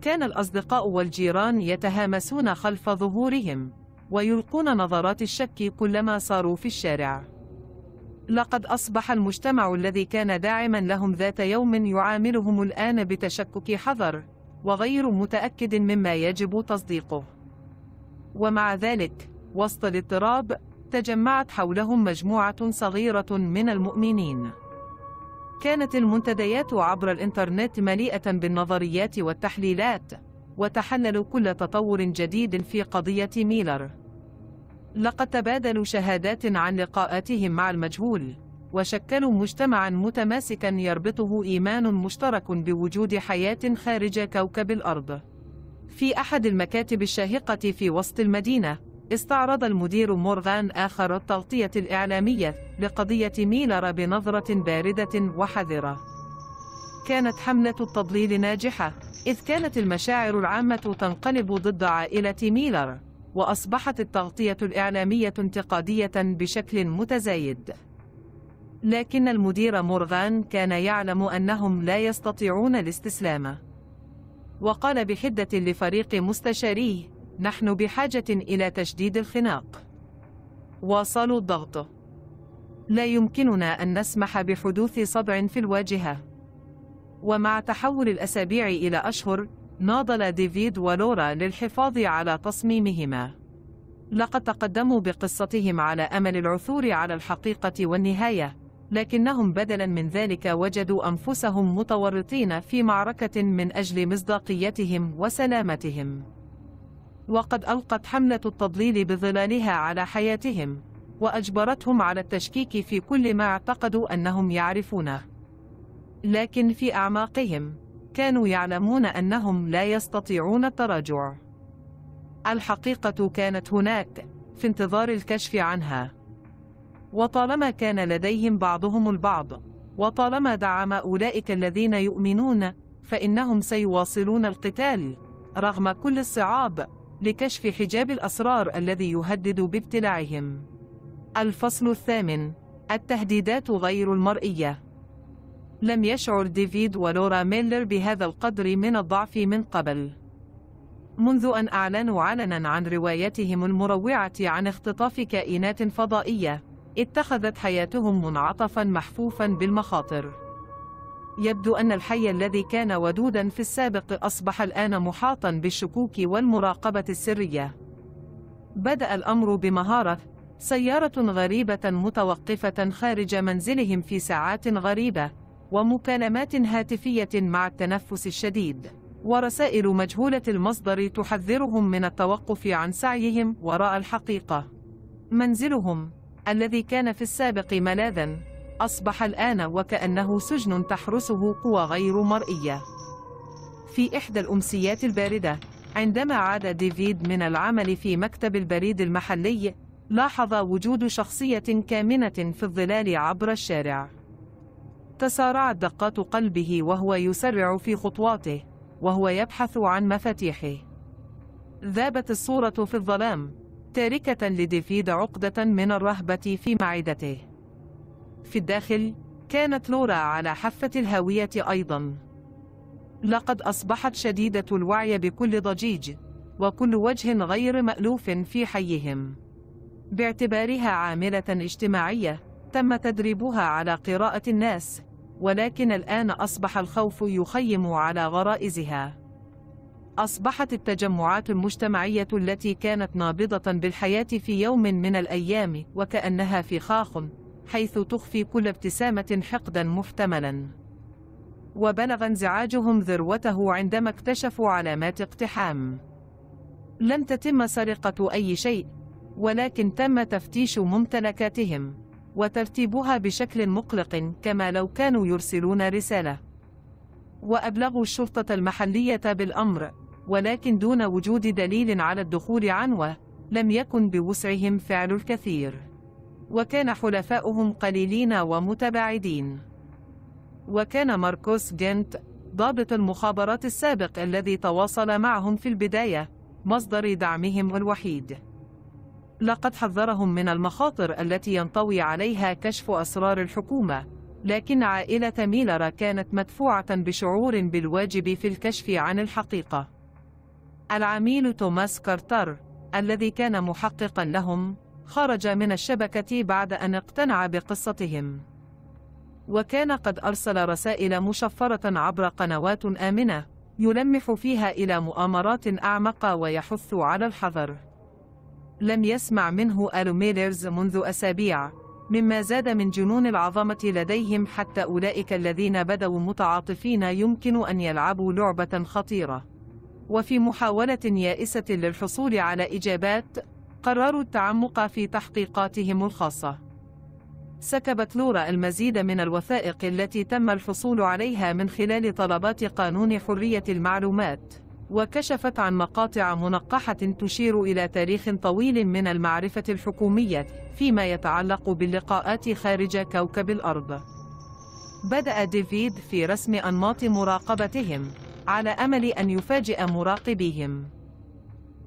كان الأصدقاء والجيران يتهامسون خلف ظهورهم ويلقون نظرات الشك كلما صاروا في الشارع لقد أصبح المجتمع الذي كان داعما لهم ذات يوم يعاملهم الآن بتشكك حذر وغير متأكد مما يجب تصديقه ومع ذلك وسط الاضطراب تجمعت حولهم مجموعة صغيرة من المؤمنين كانت المنتديات عبر الإنترنت مليئة بالنظريات والتحليلات وتحنلوا كل تطور جديد في قضية ميلر لقد تبادلوا شهادات عن لقاءاتهم مع المجهول وشكلوا مجتمعا متماسكا يربطه إيمان مشترك بوجود حياة خارج كوكب الأرض في أحد المكاتب الشاهقة في وسط المدينة استعرض المدير مورغان آخر التغطية الإعلامية لقضية ميلر بنظرة باردة وحذرة كانت حملة التضليل ناجحة إذ كانت المشاعر العامة تنقلب ضد عائلة ميلر وأصبحت التغطية الإعلامية انتقادية بشكل متزايد لكن المدير مورغان كان يعلم أنهم لا يستطيعون الاستسلام وقال بحدة لفريق مستشاريه نحن بحاجة إلى تشديد الخناق واصلوا الضغط لا يمكننا أن نسمح بحدوث صدع في الواجهة ومع تحول الأسابيع إلى أشهر ناضل ديفيد ولورا للحفاظ على تصميمهما لقد تقدموا بقصتهم على أمل العثور على الحقيقة والنهاية لكنهم بدلا من ذلك وجدوا أنفسهم متورطين في معركة من أجل مصداقيتهم وسلامتهم وقد ألقت حملة التضليل بظلالها على حياتهم وأجبرتهم على التشكيك في كل ما اعتقدوا أنهم يعرفونه لكن في أعماقهم كانوا يعلمون أنهم لا يستطيعون التراجع الحقيقة كانت هناك في انتظار الكشف عنها وطالما كان لديهم بعضهم البعض وطالما دعم أولئك الذين يؤمنون فإنهم سيواصلون القتال رغم كل الصعاب لكشف حجاب الأسرار الذي يهدد بابتلاعهم الفصل الثامن التهديدات غير المرئية لم يشعر ديفيد ولورا ميلر بهذا القدر من الضعف من قبل منذ أن أعلنوا علنا عن روايتهم المروعة عن اختطاف كائنات فضائية اتخذت حياتهم منعطفا محفوفا بالمخاطر يبدو أن الحي الذي كان ودودا في السابق أصبح الآن محاطا بالشكوك والمراقبة السرية بدأ الأمر بمهارة سيارة غريبة متوقفة خارج منزلهم في ساعات غريبة ومكالمات هاتفية مع التنفس الشديد ورسائل مجهولة المصدر تحذرهم من التوقف عن سعيهم وراء الحقيقة منزلهم الذي كان في السابق ملاذا أصبح الآن وكأنه سجن تحرسه قوى غير مرئية في إحدى الأمسيات الباردة عندما عاد ديفيد من العمل في مكتب البريد المحلي لاحظ وجود شخصية كامنة في الظلال عبر الشارع تسارعت دقات قلبه وهو يسرع في خطواته وهو يبحث عن مفاتيحه ذابت الصورة في الظلام تاركة لديفيد عقدة من الرهبة في معدته في الداخل كانت لورا على حافة الهاوية أيضا لقد أصبحت شديدة الوعي بكل ضجيج وكل وجه غير مألوف في حيهم باعتبارها عاملة اجتماعية تم تدريبها على قراءة الناس ولكن الآن أصبح الخوف يخيم على غرائزها أصبحت التجمعات المجتمعية التي كانت نابضة بالحياة في يوم من الأيام وكأنها خاخ حيث تخفي كل ابتسامة حقدا محتملا وبلغ انزعاجهم ذروته عندما اكتشفوا علامات اقتحام لم تتم سرقة أي شيء ولكن تم تفتيش ممتلكاتهم وترتيبها بشكل مقلق كما لو كانوا يرسلون رسالة وأبلغوا الشرطة المحلية بالأمر ولكن دون وجود دليل على الدخول عنوه لم يكن بوسعهم فعل الكثير وكان حلفاؤهم قليلين ومتباعدين وكان ماركوس جنت ضابط المخابرات السابق الذي تواصل معهم في البداية مصدر دعمهم الوحيد لقد حذرهم من المخاطر التي ينطوي عليها كشف أسرار الحكومة لكن عائلة ميلر كانت مدفوعة بشعور بالواجب في الكشف عن الحقيقة العميل توماس كارتر الذي كان محققا لهم خرج من الشبكة بعد أن اقتنع بقصتهم وكان قد أرسل رسائل مشفرة عبر قنوات آمنة يلمح فيها إلى مؤامرات أعمق ويحث على الحذر لم يسمع منه آل ميلرز منذ أسابيع مما زاد من جنون العظمة لديهم حتى أولئك الذين بدوا متعاطفين يمكن أن يلعبوا لعبة خطيرة وفي محاولة يائسة للحصول على إجابات قرروا التعمق في تحقيقاتهم الخاصة سكبت لورا المزيد من الوثائق التي تم الحصول عليها من خلال طلبات قانون حرية المعلومات وكشفت عن مقاطع منقحة تشير إلى تاريخ طويل من المعرفة الحكومية فيما يتعلق باللقاءات خارج كوكب الأرض بدأ ديفيد في رسم أنماط مراقبتهم على أمل أن يفاجئ مراقبيهم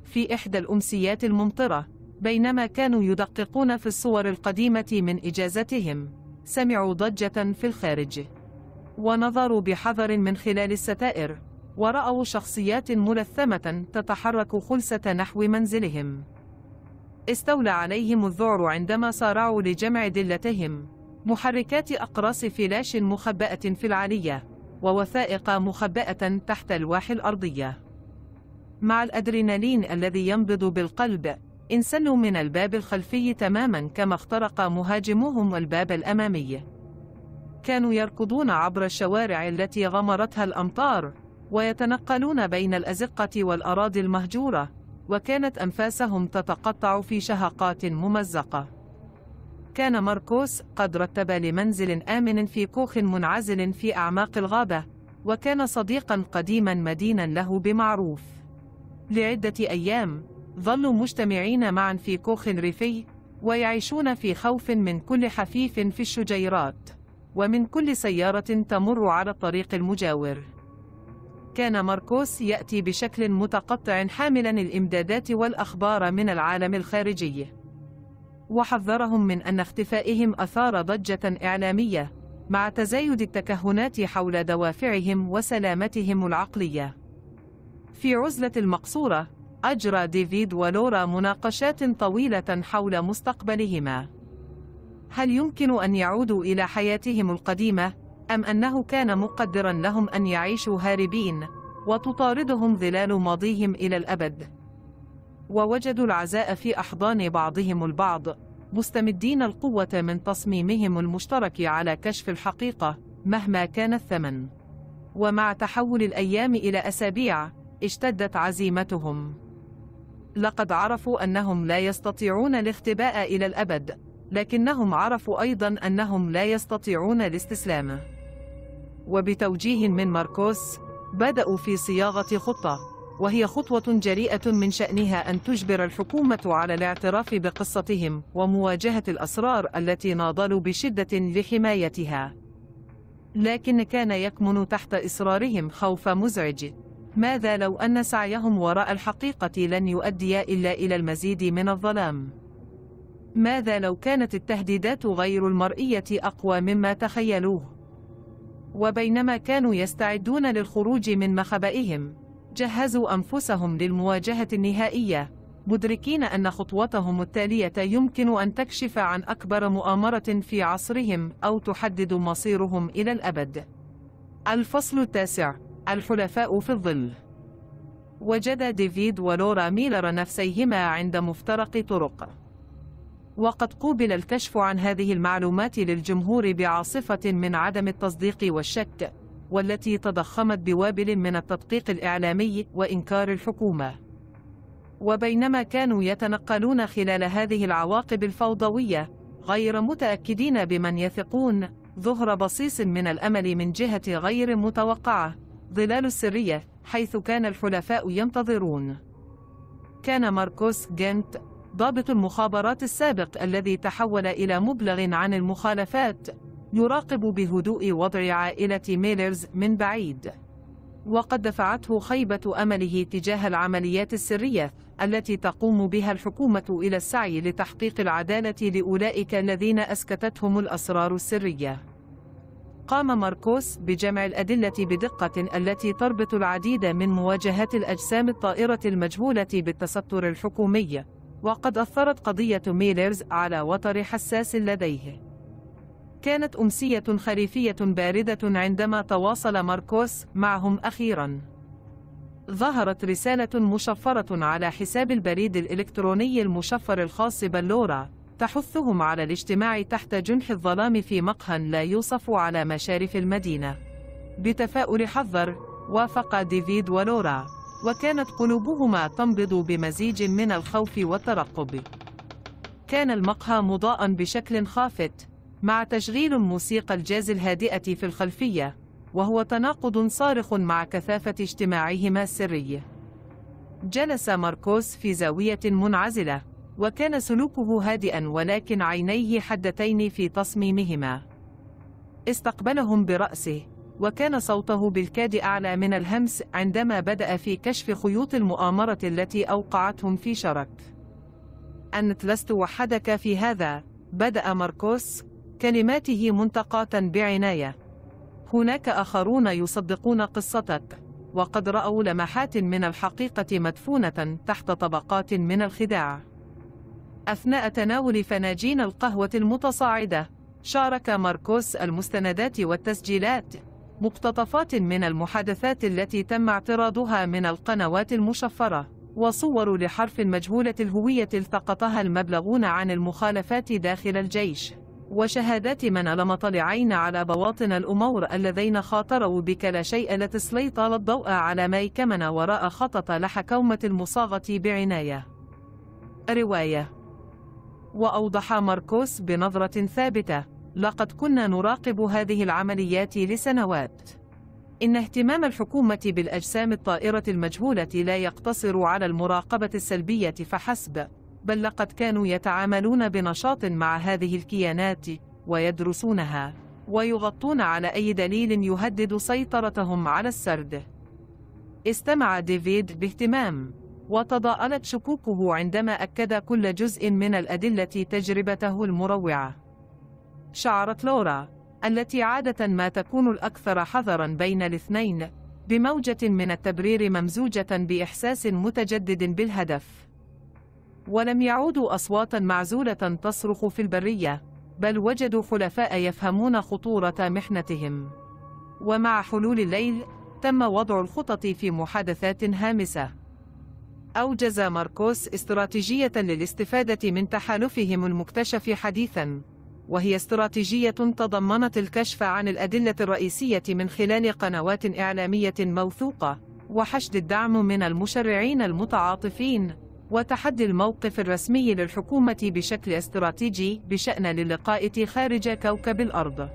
في إحدى الأمسيات الممطرة بينما كانوا يدققون في الصور القديمة من إجازتهم سمعوا ضجة في الخارج ونظروا بحذر من خلال الستائر ورأوا شخصيات ملثمة تتحرك خلسة نحو منزلهم استولى عليهم الذعر عندما صارعوا لجمع دلتهم محركات أقراص فلاش مخبأة في العالية ووثائق مخبأة تحت الواح الأرضية مع الأدرينالين الذي ينبض بالقلب انسلوا من الباب الخلفي تماما كما اخترق مهاجموهم الباب الأمامي كانوا يركضون عبر الشوارع التي غمرتها الأمطار ويتنقلون بين الأزقة والأراضي المهجورة وكانت أنفاسهم تتقطع في شهقات ممزقة كان ماركوس قد رتب لمنزل آمن في كوخ منعزل في أعماق الغابة وكان صديقا قديما مدينا له بمعروف لعدة أيام ظلوا مجتمعين معا في كوخ ريفي ويعيشون في خوف من كل حفيف في الشجيرات ومن كل سيارة تمر على الطريق المجاور كان ماركوس يأتي بشكل متقطع حاملا الإمدادات والأخبار من العالم الخارجي وحذرهم من أن اختفائهم أثار ضجة إعلامية مع تزايد التكهنات حول دوافعهم وسلامتهم العقلية في عزلة المقصورة أجرى ديفيد ولورا مناقشات طويلة حول مستقبلهما هل يمكن أن يعودوا إلى حياتهم القديمة؟ أم أنه كان مقدرا لهم أن يعيشوا هاربين وتطاردهم ظلال ماضيهم إلى الأبد ووجدوا العزاء في أحضان بعضهم البعض مستمدين القوة من تصميمهم المشترك على كشف الحقيقة مهما كان الثمن ومع تحول الأيام إلى أسابيع اشتدت عزيمتهم لقد عرفوا أنهم لا يستطيعون الاختباء إلى الأبد لكنهم عرفوا أيضا أنهم لا يستطيعون الاستسلام وبتوجيه من ماركوس بدأوا في صياغة خطة وهي خطوة جريئة من شأنها أن تجبر الحكومة على الاعتراف بقصتهم ومواجهة الأسرار التي ناضلوا بشدة لحمايتها لكن كان يكمن تحت إصرارهم خوف مزعج ماذا لو أن سعيهم وراء الحقيقة لن يؤدي إلا إلى المزيد من الظلام؟ ماذا لو كانت التهديدات غير المرئية أقوى مما تخيلوه؟ وبينما كانوا يستعدون للخروج من مخبئهم جهزوا أنفسهم للمواجهة النهائية مدركين أن خطوتهم التالية يمكن أن تكشف عن أكبر مؤامرة في عصرهم أو تحدد مصيرهم إلى الأبد الفصل التاسع الحلفاء في الظل وجد ديفيد ولورا ميلر نفسيهما عند مفترق طرق وقد قوبل الكشف عن هذه المعلومات للجمهور بعاصفة من عدم التصديق والشك والتي تضخمت بوابل من التدقيق الإعلامي وإنكار الحكومة وبينما كانوا يتنقلون خلال هذه العواقب الفوضوية غير متأكدين بمن يثقون ظهر بصيص من الأمل من جهة غير متوقعة ظلال السرية حيث كان الحلفاء ينتظرون كان ماركوس جنت ضابط المخابرات السابق الذي تحول إلى مبلغ عن المخالفات يراقب بهدوء وضع عائلة ميلرز من بعيد وقد دفعته خيبة أمله تجاه العمليات السرية التي تقوم بها الحكومة إلى السعي لتحقيق العدالة لأولئك الذين أسكتتهم الأسرار السرية قام ماركوس بجمع الأدلة بدقة التي تربط العديد من مواجهات الأجسام الطائرة المجهولة بالتستر الحكومي وقد أثرت قضية ميلرز على وتر حساس لديه كانت أمسية خريفية باردة عندما تواصل ماركوس معهم أخيراً ظهرت رسالة مشفرة على حساب البريد الإلكتروني المشفر الخاص بلورا تحثهم على الاجتماع تحت جنح الظلام في مقهى لا يوصف على مشارف المدينة بتفاؤل حذر وافق ديفيد ولورا وكانت قلوبهما تنبض بمزيج من الخوف والترقب كان المقهى مضاء بشكل خافت مع تشغيل موسيقى الجاز الهادئة في الخلفية وهو تناقض صارخ مع كثافة اجتماعهما السري جلس ماركوس في زاوية منعزلة وكان سلوكه هادئا ولكن عينيه حدتين في تصميمهما استقبلهم برأسه وكان صوته بالكاد أعلى من الهمس عندما بدأ في كشف خيوط المؤامرة التي أوقعتهم في شرك أنت لست وحدك في هذا بدأ ماركوس كلماته منتقاة بعناية هناك آخرون يصدقون قصتك وقد رأوا لمحات من الحقيقة مدفونة تحت طبقات من الخداع أثناء تناول فناجين القهوة المتصاعدة شارك ماركوس المستندات والتسجيلات مقتطفات من المحادثات التي تم اعتراضها من القنوات المشفرة وصور لحرف مجهولة الهوية التقطها المبلغون عن المخالفات داخل الجيش وشهادات من لمط على بواطن الأمور الذين خاطروا بك لا شيء لتسليط الضوء على ما يكمن وراء خطط لحكومة المصاغة بعناية رواية وأوضح ماركوس بنظرة ثابتة لقد كنا نراقب هذه العمليات لسنوات إن اهتمام الحكومة بالأجسام الطائرة المجهولة لا يقتصر على المراقبة السلبية فحسب بل لقد كانوا يتعاملون بنشاط مع هذه الكيانات ويدرسونها ويغطون على أي دليل يهدد سيطرتهم على السرد استمع ديفيد باهتمام وتضاءلت شكوكه عندما أكد كل جزء من الأدلة تجربته المروعة شعرت لورا التي عادة ما تكون الأكثر حذرا بين الاثنين بموجة من التبرير ممزوجة بإحساس متجدد بالهدف ولم يعودوا أصواتا معزولة تصرخ في البرية بل وجدوا حلفاء يفهمون خطورة محنتهم ومع حلول الليل تم وضع الخطط في محادثات هامسة أوجز ماركوس استراتيجية للاستفادة من تحالفهم المكتشف حديثاً وهي استراتيجية تضمنت الكشف عن الأدلة الرئيسية من خلال قنوات إعلامية موثوقة وحشد الدعم من المشرعين المتعاطفين وتحدي الموقف الرسمي للحكومة بشكل استراتيجي بشأن للقاء خارج كوكب الأرض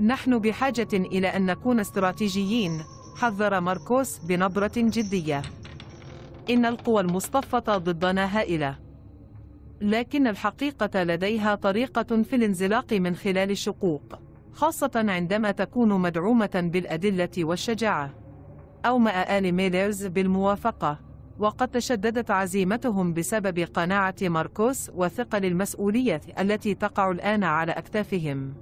نحن بحاجة إلى أن نكون استراتيجيين حذر ماركوس بنبرة جدية إن القوى المصطفة ضدنا هائلة لكن الحقيقة لديها طريقة في الانزلاق من خلال الشقوق خاصة عندما تكون مدعومة بالأدلة والشجاعة أو ما آل ميلرز بالموافقة وقد تشددت عزيمتهم بسبب قناعة ماركوس وثقل المسؤولية التي تقع الآن على أكتافهم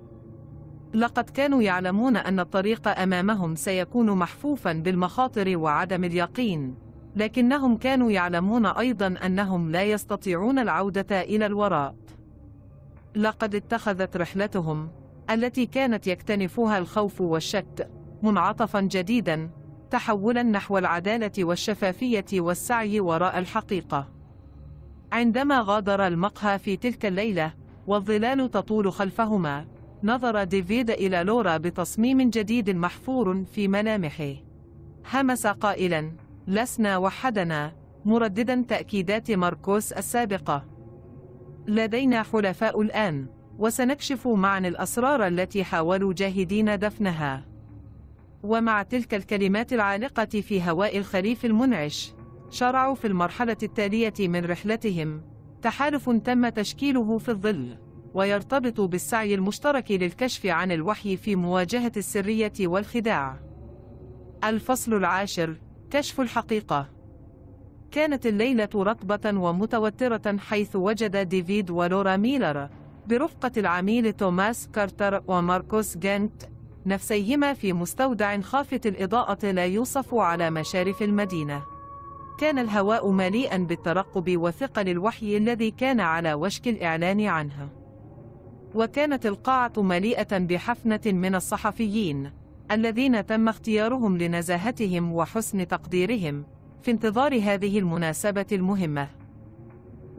لقد كانوا يعلمون أن الطريق أمامهم سيكون محفوفا بالمخاطر وعدم اليقين لكنهم كانوا يعلمون أيضا أنهم لا يستطيعون العودة إلى الوراء لقد اتخذت رحلتهم التي كانت يكتنفها الخوف والشك منعطفا جديدا تحولا نحو العدالة والشفافية والسعي وراء الحقيقة عندما غادر المقهى في تلك الليلة والظلال تطول خلفهما نظر ديفيد إلى لورا بتصميم جديد محفور في ملامحه همس قائلاً لسنا وحدنا مرددا تأكيدات ماركوس السابقة لدينا حلفاء الآن وسنكشف معا الأسرار التي حاولوا جاهدين دفنها ومع تلك الكلمات العالقة في هواء الخريف المنعش شرعوا في المرحلة التالية من رحلتهم تحالف تم تشكيله في الظل ويرتبط بالسعي المشترك للكشف عن الوحي في مواجهة السرية والخداع الفصل العاشر كشف الحقيقة كانت الليلة رطبة ومتوترة حيث وجد ديفيد ولورا ميلر برفقة العميل توماس كارتر وماركوس جنت نفسيهما في مستودع خافت الإضاءة لا يوصف على مشارف المدينة كان الهواء مليئا بالترقب وثقل الوحي الذي كان على وشك الإعلان عنها وكانت القاعة مليئة بحفنة من الصحفيين الذين تم اختيارهم لنزاهتهم وحسن تقديرهم في انتظار هذه المناسبة المهمة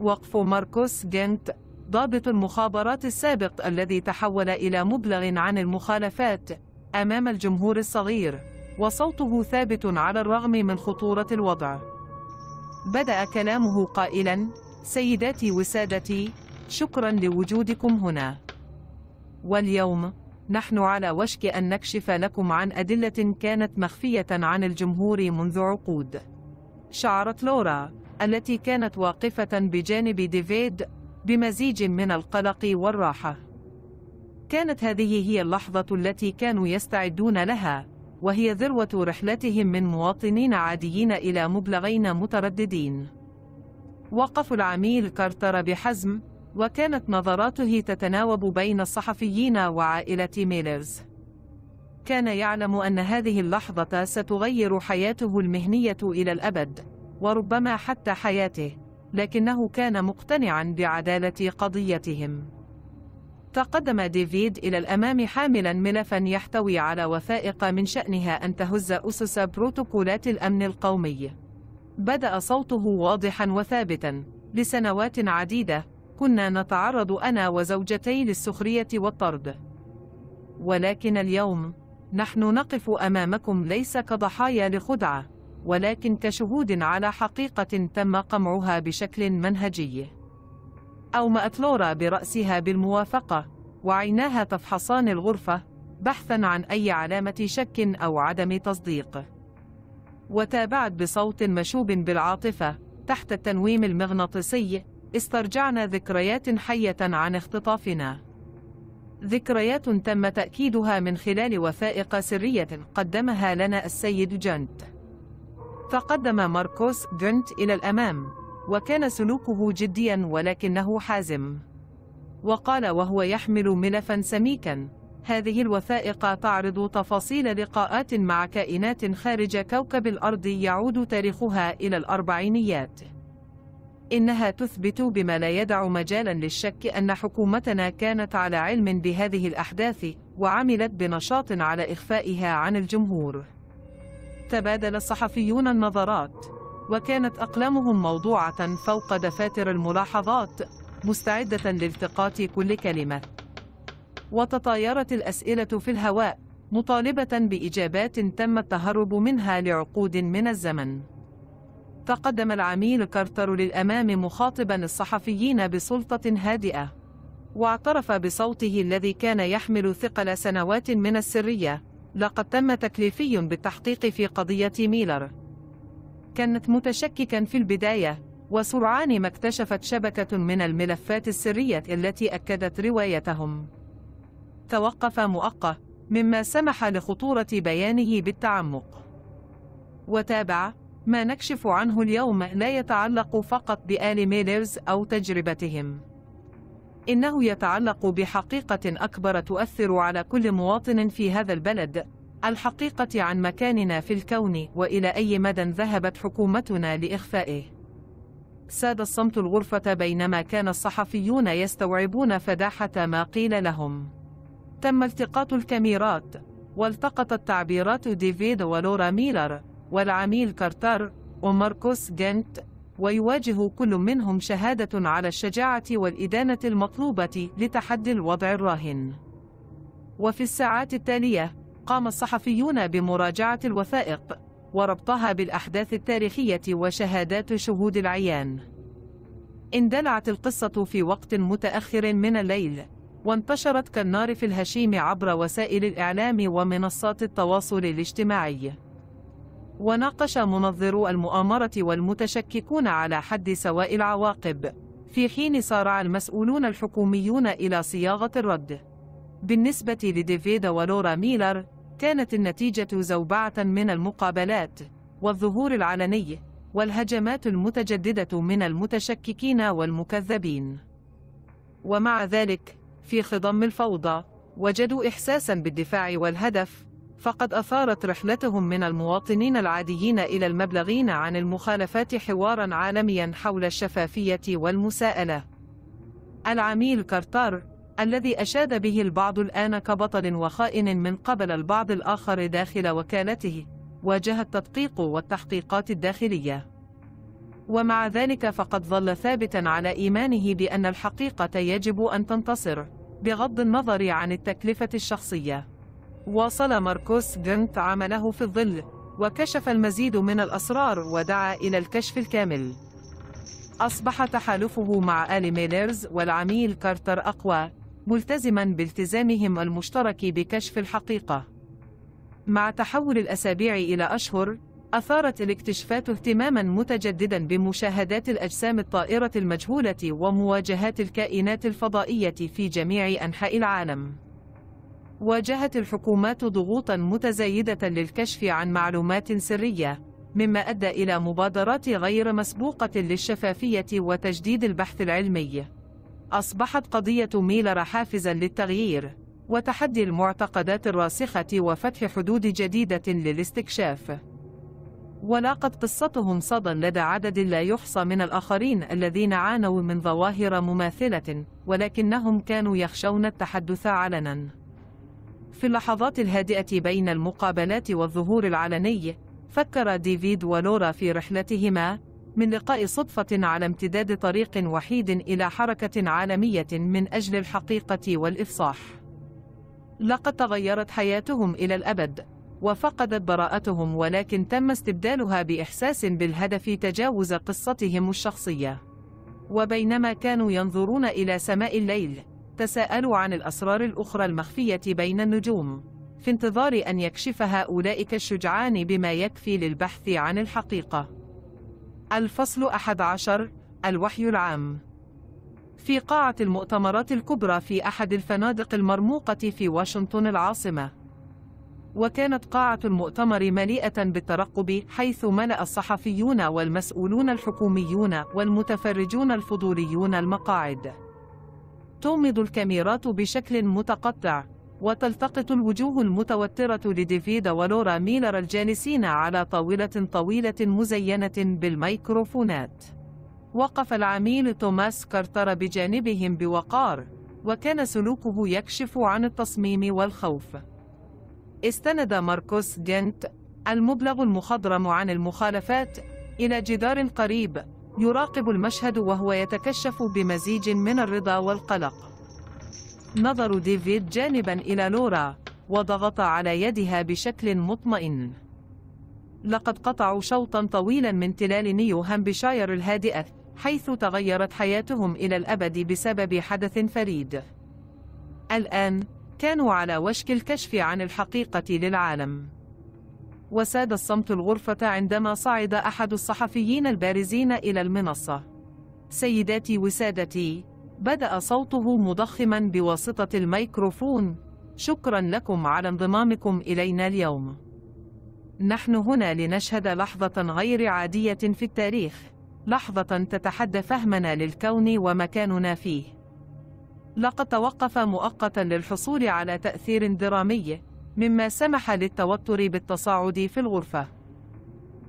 وقف ماركوس جنت ضابط المخابرات السابق الذي تحول إلى مبلغ عن المخالفات أمام الجمهور الصغير وصوته ثابت على الرغم من خطورة الوضع بدأ كلامه قائلا سيداتي وسادتي شكرا لوجودكم هنا واليوم نحن على وشك أن نكشف لكم عن أدلة كانت مخفية عن الجمهور منذ عقود شعرت لورا التي كانت واقفة بجانب ديفيد بمزيج من القلق والراحة كانت هذه هي اللحظة التي كانوا يستعدون لها وهي ذروة رحلتهم من مواطنين عاديين إلى مبلغين مترددين وقف العميل كارتر بحزم وكانت نظراته تتناوب بين الصحفيين وعائلة ميلرز كان يعلم أن هذه اللحظة ستغير حياته المهنية إلى الأبد وربما حتى حياته لكنه كان مقتنعا بعدالة قضيتهم تقدم ديفيد إلى الأمام حاملا ملفا يحتوي على وثائق من شأنها أن تهز أسس بروتوكولات الأمن القومي بدأ صوته واضحا وثابتا لسنوات عديدة كنا نتعرض أنا وزوجتي للسخرية والطرد ولكن اليوم نحن نقف أمامكم ليس كضحايا لخدعة ولكن كشهود على حقيقة تم قمعها بشكل منهجي أومأت لورا برأسها بالموافقة وعيناها تفحصان الغرفة بحثا عن أي علامة شك أو عدم تصديق وتابعت بصوت مشوب بالعاطفة تحت التنويم المغناطيسي استرجعنا ذكريات حية عن اختطافنا ذكريات تم تأكيدها من خلال وثائق سرية قدمها لنا السيد جنت فقدم ماركوس جنت إلى الأمام وكان سلوكه جديا ولكنه حازم وقال وهو يحمل ملفا سميكا هذه الوثائق تعرض تفاصيل لقاءات مع كائنات خارج كوكب الأرض يعود تاريخها إلى الأربعينيات إنها تثبت بما لا يدع مجالا للشك أن حكومتنا كانت على علم بهذه الأحداث وعملت بنشاط على إخفائها عن الجمهور تبادل الصحفيون النظرات وكانت أقلامهم موضوعة فوق دفاتر الملاحظات مستعدة لالتقاط كل كلمة وتطايرت الأسئلة في الهواء مطالبة بإجابات تم التهرب منها لعقود من الزمن تقدم العميل كارتر للأمام مخاطبا الصحفيين بسلطة هادئة واعترف بصوته الذي كان يحمل ثقل سنوات من السرية لقد تم تكليفي بالتحقيق في قضية ميلر كانت متشككا في البداية وسرعان ما اكتشفت شبكة من الملفات السرية التي أكدت روايتهم توقف مؤقة مما سمح لخطورة بيانه بالتعمق وتابع ما نكشف عنه اليوم لا يتعلق فقط بآل ميلرز أو تجربتهم إنه يتعلق بحقيقة أكبر تؤثر على كل مواطن في هذا البلد الحقيقة عن مكاننا في الكون وإلى أي مدى ذهبت حكومتنا لإخفائه ساد الصمت الغرفة بينما كان الصحفيون يستوعبون فداحة ما قيل لهم تم التقاط الكاميرات والتقط التعبيرات ديفيد ولورا ميلر والعميل كارتر وماركوس جنت ويواجه كل منهم شهادة على الشجاعة والإدانة المطلوبة لتحدي الوضع الراهن وفي الساعات التالية قام الصحفيون بمراجعة الوثائق وربطها بالأحداث التاريخية وشهادات شهود العيان اندلعت القصة في وقت متأخر من الليل وانتشرت كالنار في الهشيم عبر وسائل الإعلام ومنصات التواصل الاجتماعي وناقش منظرو المؤامرة والمتشككون على حد سواء العواقب في حين صارع المسؤولون الحكوميون إلى صياغة الرد بالنسبة لديفيد ولورا ميلر كانت النتيجة زوبعة من المقابلات والظهور العلني والهجمات المتجددة من المتشككين والمكذبين ومع ذلك في خضم الفوضى وجدوا إحساسا بالدفاع والهدف فقد أثارت رحلتهم من المواطنين العاديين إلى المبلغين عن المخالفات حوارا عالميا حول الشفافية والمساءلة العميل كارتر، الذي أشاد به البعض الآن كبطل وخائن من قبل البعض الآخر داخل وكالته واجه التدقيق والتحقيقات الداخلية ومع ذلك فقد ظل ثابتا على إيمانه بأن الحقيقة يجب أن تنتصر بغض النظر عن التكلفة الشخصية واصل ماركوس جنت عمله في الظل وكشف المزيد من الأسرار ودعا إلى الكشف الكامل أصبح تحالفه مع آل ميلرز والعميل كارتر أقوى ملتزما بالتزامهم المشترك بكشف الحقيقة مع تحول الأسابيع إلى أشهر أثارت الاكتشافات اهتماما متجددا بمشاهدات الأجسام الطائرة المجهولة ومواجهات الكائنات الفضائية في جميع أنحاء العالم واجهت الحكومات ضغوطا متزايدة للكشف عن معلومات سرية مما أدى إلى مبادرات غير مسبوقة للشفافية وتجديد البحث العلمي أصبحت قضية ميلر حافزا للتغيير وتحدي المعتقدات الراسخة وفتح حدود جديدة للاستكشاف ولاقت قصتهم صدى لدى عدد لا يحصى من الآخرين الذين عانوا من ظواهر مماثلة ولكنهم كانوا يخشون التحدث علناً في اللحظات الهادئة بين المقابلات والظهور العلني فكر ديفيد ولورا في رحلتهما من لقاء صدفة على امتداد طريق وحيد إلى حركة عالمية من أجل الحقيقة والإفصاح لقد تغيرت حياتهم إلى الأبد وفقدت براءتهم ولكن تم استبدالها بإحساس بالهدف تجاوز قصتهم الشخصية وبينما كانوا ينظرون إلى سماء الليل تساءلوا عن الأسرار الأخرى المخفية بين النجوم في انتظار أن يكشفها أولئك الشجعان بما يكفي للبحث عن الحقيقة الفصل أحد عشر الوحي العام في قاعة المؤتمرات الكبرى في أحد الفنادق المرموقة في واشنطن العاصمة وكانت قاعة المؤتمر مليئة بالترقب حيث ملأ الصحفيون والمسؤولون الحكوميون والمتفرجون الفضوليون المقاعد تومض الكاميرات بشكل متقطع وتلتقط الوجوه المتوترة لديفيد ولورا ميلر الجالسين على طاولة طويلة مزينة بالميكروفونات وقف العميل توماس كارتر بجانبهم بوقار وكان سلوكه يكشف عن التصميم والخوف استند ماركوس جنت المبلغ المخضرم عن المخالفات إلى جدار قريب يراقب المشهد وهو يتكشف بمزيج من الرضا والقلق نظر ديفيد جانبا إلى لورا وضغط على يدها بشكل مطمئن لقد قطعوا شوطا طويلا من تلال نيو هامبشاير الهادئة حيث تغيرت حياتهم إلى الأبد بسبب حدث فريد الآن كانوا على وشك الكشف عن الحقيقة للعالم وساد الصمت الغرفة عندما صعد أحد الصحفيين البارزين إلى المنصة سيداتي وسادتي بدأ صوته مضخما بواسطة الميكروفون شكرا لكم على انضمامكم إلينا اليوم نحن هنا لنشهد لحظة غير عادية في التاريخ لحظة تتحدى فهمنا للكون ومكاننا فيه لقد توقف مؤقتا للحصول على تأثير درامي مما سمح للتوتر بالتصاعد في الغرفة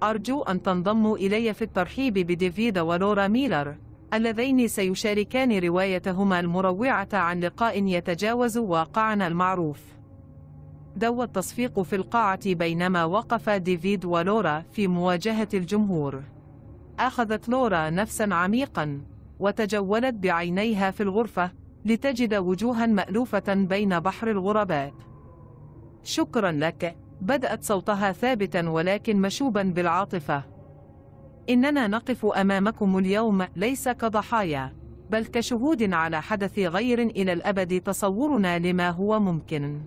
أرجو أن تنضموا إلي في الترحيب بديفيد ولورا ميلر اللذين سيشاركان روايتهما المروعة عن لقاء يتجاوز واقعنا المعروف دوى التصفيق في القاعة بينما وقف ديفيد ولورا في مواجهة الجمهور أخذت لورا نفسا عميقا وتجولت بعينيها في الغرفة لتجد وجوها مألوفة بين بحر الغرباء شكرا لك بدأت صوتها ثابتا ولكن مشوبا بالعاطفة إننا نقف أمامكم اليوم ليس كضحايا بل كشهود على حدث غير إلى الأبد تصورنا لما هو ممكن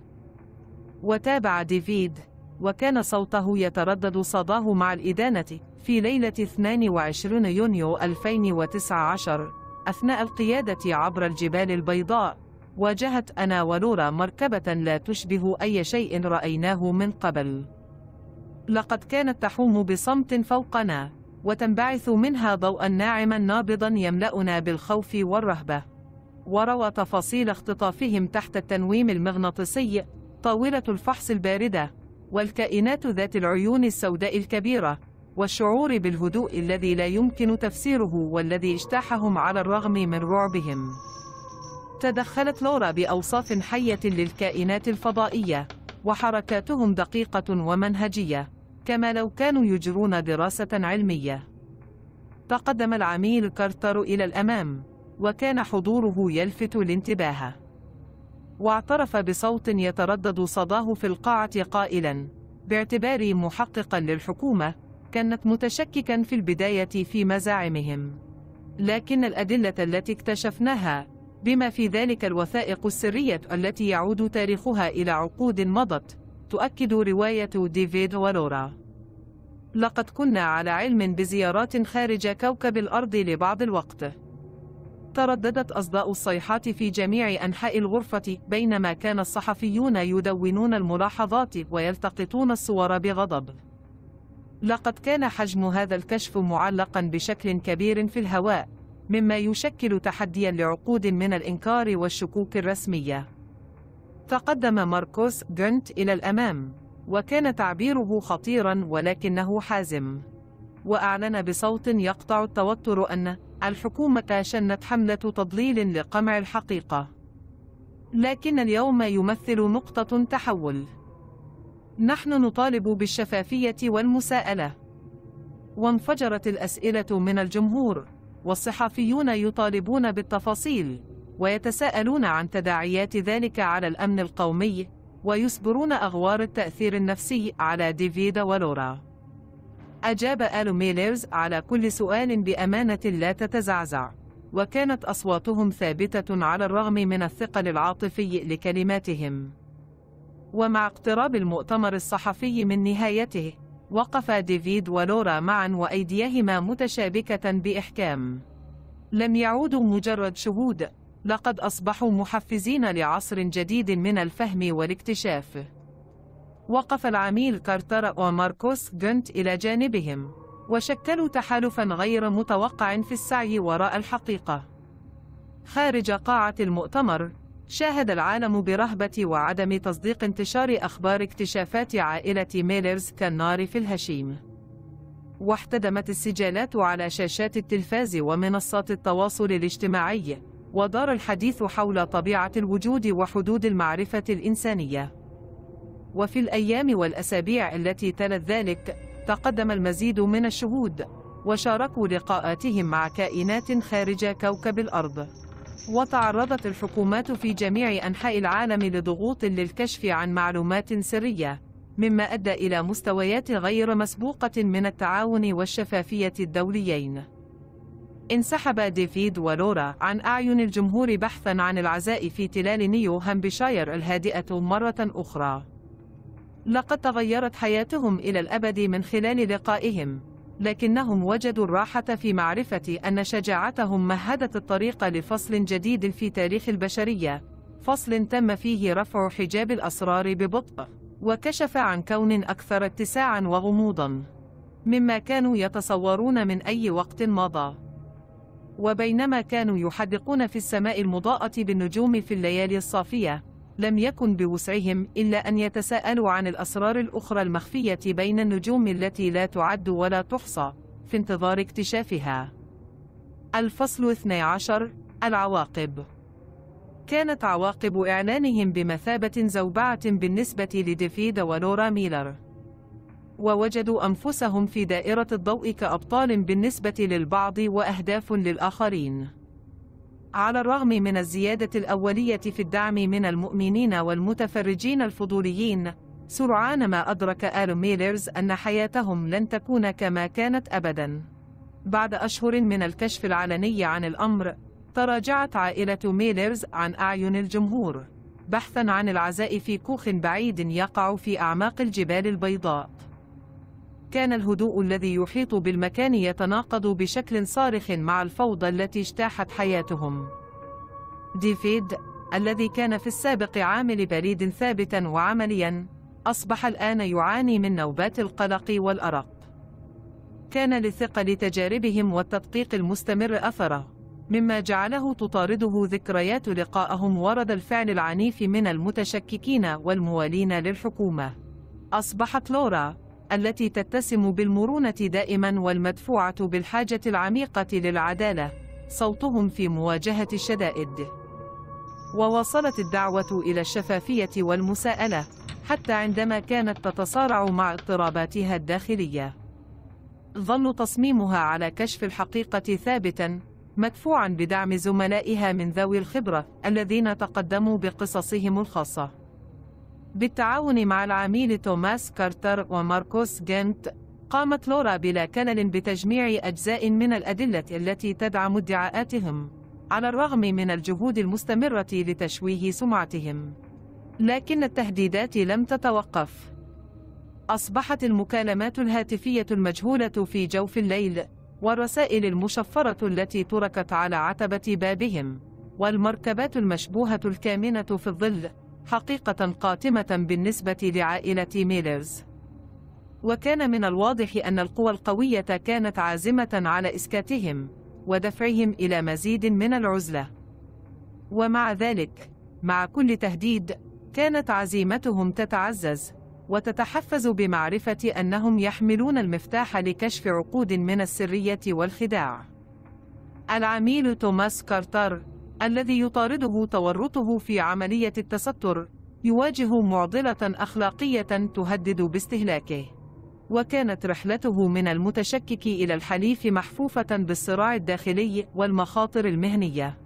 وتابع ديفيد وكان صوته يتردد صداه مع الإدانة في ليلة 22 يونيو 2019 أثناء القيادة عبر الجبال البيضاء واجهت أنا ولورا مركبة لا تشبه أي شيء رأيناه من قبل لقد كانت تحوم بصمت فوقنا وتنبعث منها ضوءا ناعما نابضا يملأنا بالخوف والرهبة وروى تفاصيل اختطافهم تحت التنويم المغناطيسي طاولة الفحص الباردة والكائنات ذات العيون السوداء الكبيرة والشعور بالهدوء الذي لا يمكن تفسيره والذي اجتاحهم على الرغم من رعبهم تدخلت لورا بأوصاف حية للكائنات الفضائية وحركاتهم دقيقة ومنهجية كما لو كانوا يجرون دراسة علمية تقدم العميل كارتر إلى الأمام وكان حضوره يلفت الانتباه واعترف بصوت يتردد صداه في القاعة قائلا باعتباري محققا للحكومة كانت متشككا في البداية في مزاعمهم لكن الأدلة التي اكتشفناها بما في ذلك الوثائق السرية التي يعود تاريخها إلى عقود مضت تؤكد رواية ديفيد ولورا لقد كنا على علم بزيارات خارج كوكب الأرض لبعض الوقت ترددت أصداء الصيحات في جميع أنحاء الغرفة بينما كان الصحفيون يدونون الملاحظات ويلتقطون الصور بغضب لقد كان حجم هذا الكشف معلقا بشكل كبير في الهواء مما يشكل تحديا لعقود من الإنكار والشكوك الرسمية تقدم ماركوس جنت إلى الأمام وكان تعبيره خطيرا ولكنه حازم وأعلن بصوت يقطع التوتر أن الحكومة شنت حملة تضليل لقمع الحقيقة لكن اليوم يمثل نقطة تحول نحن نطالب بالشفافية والمساءلة وانفجرت الأسئلة من الجمهور والصحفيون يطالبون بالتفاصيل ويتساءلون عن تداعيات ذلك على الأمن القومي ويسبرون أغوار التأثير النفسي على ديفيد ولورا أجاب آل ميليرز على كل سؤال بأمانة لا تتزعزع وكانت أصواتهم ثابتة على الرغم من الثقل العاطفي لكلماتهم ومع اقتراب المؤتمر الصحفي من نهايته وقف ديفيد ولورا معا وأيديهما متشابكة بإحكام لم يعودوا مجرد شهود لقد أصبحوا محفزين لعصر جديد من الفهم والاكتشاف وقف العميل كارتر وماركوس جنت إلى جانبهم وشكلوا تحالفا غير متوقع في السعي وراء الحقيقة خارج قاعة المؤتمر شاهد العالم برهبة وعدم تصديق انتشار أخبار اكتشافات عائلة ميلرز كالنار في الهشيم واحتدمت السجالات على شاشات التلفاز ومنصات التواصل الاجتماعي ودار الحديث حول طبيعة الوجود وحدود المعرفة الإنسانية وفي الأيام والأسابيع التي تلت ذلك تقدم المزيد من الشهود وشاركوا لقاءاتهم مع كائنات خارج كوكب الأرض وتعرضت الحكومات في جميع أنحاء العالم لضغوط للكشف عن معلومات سرية مما أدى إلى مستويات غير مسبوقة من التعاون والشفافية الدوليين انسحب ديفيد ولورا عن أعين الجمهور بحثا عن العزاء في تلال نيو هامبشاير الهادئة مرة أخرى لقد تغيرت حياتهم إلى الأبد من خلال لقائهم لكنهم وجدوا الراحة في معرفة أن شجاعتهم مهدت الطريق لفصل جديد في تاريخ البشرية فصل تم فيه رفع حجاب الأسرار ببطء وكشف عن كون أكثر اتساعا وغموضا مما كانوا يتصورون من أي وقت مضى وبينما كانوا يحدقون في السماء المضاءة بالنجوم في الليالي الصافية لم يكن بوسعهم إلا أن يتساءلوا عن الأسرار الأخرى المخفية بين النجوم التي لا تعد ولا تحصى في انتظار اكتشافها الفصل 12 العواقب كانت عواقب إعلانهم بمثابة زوبعة بالنسبة لديفيد ولورا ميلر ووجدوا أنفسهم في دائرة الضوء كأبطال بالنسبة للبعض وأهداف للآخرين على الرغم من الزيادة الأولية في الدعم من المؤمنين والمتفرجين الفضوليين سرعان ما أدرك آل ميلرز أن حياتهم لن تكون كما كانت أبدا بعد أشهر من الكشف العلني عن الأمر تراجعت عائلة ميلرز عن أعين الجمهور بحثا عن العزاء في كوخ بعيد يقع في أعماق الجبال البيضاء كان الهدوء الذي يحيط بالمكان يتناقض بشكل صارخ مع الفوضى التي اجتاحت حياتهم ديفيد الذي كان في السابق عامل بريد ثابتا وعمليا أصبح الآن يعاني من نوبات القلق والأرق كان لثقل تجاربهم والتدقيق المستمر أثره مما جعله تطارده ذكريات لقائهم ورد الفعل العنيف من المتشككين والموالين للحكومة أصبحت لورا التي تتسم بالمرونة دائما والمدفوعة بالحاجة العميقة للعدالة صوتهم في مواجهة الشدائد وواصلت الدعوة إلى الشفافية والمساءلة حتى عندما كانت تتصارع مع اضطراباتها الداخلية ظل تصميمها على كشف الحقيقة ثابتا مدفوعا بدعم زملائها من ذوي الخبرة الذين تقدموا بقصصهم الخاصة بالتعاون مع العميل توماس كارتر وماركوس جنت قامت لورا بلا كلل بتجميع أجزاء من الأدلة التي تدعم ادعاءاتهم على الرغم من الجهود المستمرة لتشويه سمعتهم لكن التهديدات لم تتوقف أصبحت المكالمات الهاتفية المجهولة في جوف الليل والرسائل المشفرة التي تركت على عتبة بابهم والمركبات المشبوهة الكامنة في الظل حقيقة قاتمة بالنسبة لعائلة ميلرز وكان من الواضح أن القوى القوية كانت عازمة على إسكاتهم ودفعهم إلى مزيد من العزلة ومع ذلك مع كل تهديد كانت عزيمتهم تتعزز وتتحفز بمعرفة أنهم يحملون المفتاح لكشف عقود من السرية والخداع العميل توماس كارتر الذي يطارده تورطه في عملية التستر يواجه معضلة أخلاقية تهدد باستهلاكه وكانت رحلته من المتشكك إلى الحليف محفوفة بالصراع الداخلي والمخاطر المهنية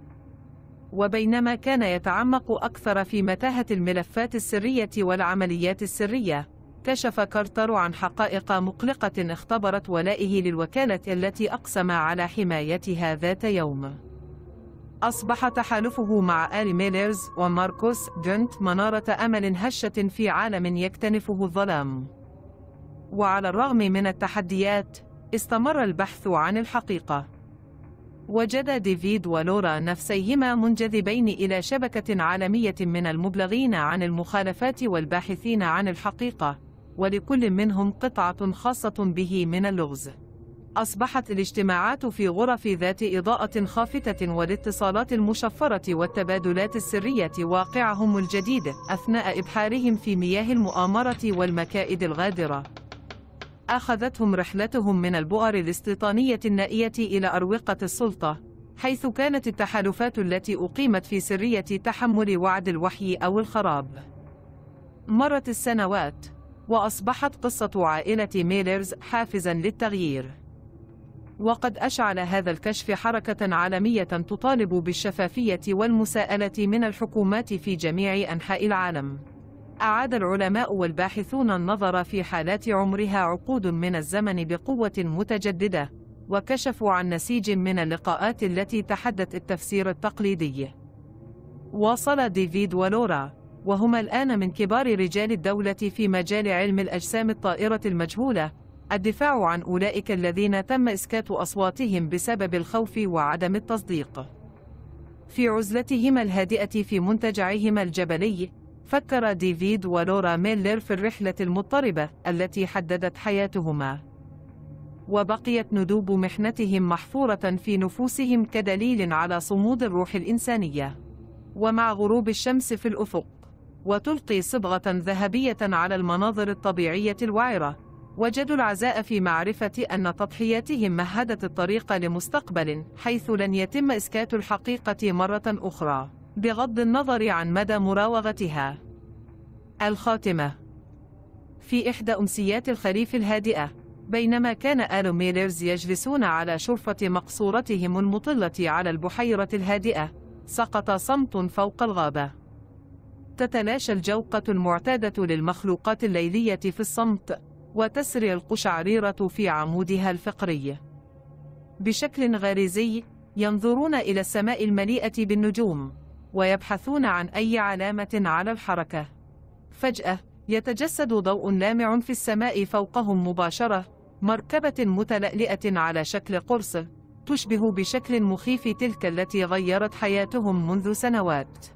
وبينما كان يتعمق أكثر في متاهة الملفات السرية والعمليات السرية كشف كارتر عن حقائق مقلقة اختبرت ولائه للوكالة التي أقسم على حمايتها ذات يوم أصبح تحالفه مع آل ميلرز وماركوس جنت منارة أمل هشة في عالم يكتنفه الظلام وعلى الرغم من التحديات استمر البحث عن الحقيقة وجد ديفيد ولورا نفسيهما منجذبين إلى شبكة عالمية من المبلغين عن المخالفات والباحثين عن الحقيقة ولكل منهم قطعة خاصة به من اللغز أصبحت الاجتماعات في غرف ذات إضاءة خافتة والاتصالات المشفرة والتبادلات السرية واقعهم الجديد أثناء إبحارهم في مياه المؤامرة والمكائد الغادرة أخذتهم رحلتهم من البؤر الاستيطانية النائية إلى أروقة السلطة حيث كانت التحالفات التي أقيمت في سرية تحمل وعد الوحي أو الخراب مرت السنوات وأصبحت قصة عائلة ميلرز حافزا للتغيير وقد أشعل هذا الكشف حركة عالمية تطالب بالشفافية والمساءلة من الحكومات في جميع أنحاء العالم أعاد العلماء والباحثون النظر في حالات عمرها عقود من الزمن بقوة متجددة وكشفوا عن نسيج من اللقاءات التي تحدت التفسير التقليدي واصل ديفيد ولورا وهما الآن من كبار رجال الدولة في مجال علم الأجسام الطائرة المجهولة الدفاع عن أولئك الذين تم إسكات أصواتهم بسبب الخوف وعدم التصديق في عزلتهما الهادئة في منتجعهما الجبلي فكر ديفيد ولورا ميلر في الرحلة المضطربة التي حددت حياتهما وبقيت ندوب محنتهم محفورة في نفوسهم كدليل على صمود الروح الإنسانية ومع غروب الشمس في الأفق وتلقي صبغة ذهبية على المناظر الطبيعية الوعرة وجدوا العزاء في معرفة أن تضحياتهم مهدت الطريق لمستقبل حيث لن يتم إسكات الحقيقة مرة أخرى بغض النظر عن مدى مراوغتها الخاتمة في إحدى أمسيات الخريف الهادئة بينما كان آل ميلرز يجلسون على شرفة مقصورتهم المطلة على البحيرة الهادئة سقط صمت فوق الغابة تتلاشى الجوقة المعتادة للمخلوقات الليلية في الصمت وتسري القشعريرة في عمودها الفقري بشكل غريزي ينظرون إلى السماء المليئة بالنجوم ويبحثون عن أي علامة على الحركة فجأة يتجسد ضوء لامع في السماء فوقهم مباشرة مركبة متلألئة على شكل قرص تشبه بشكل مخيف تلك التي غيرت حياتهم منذ سنوات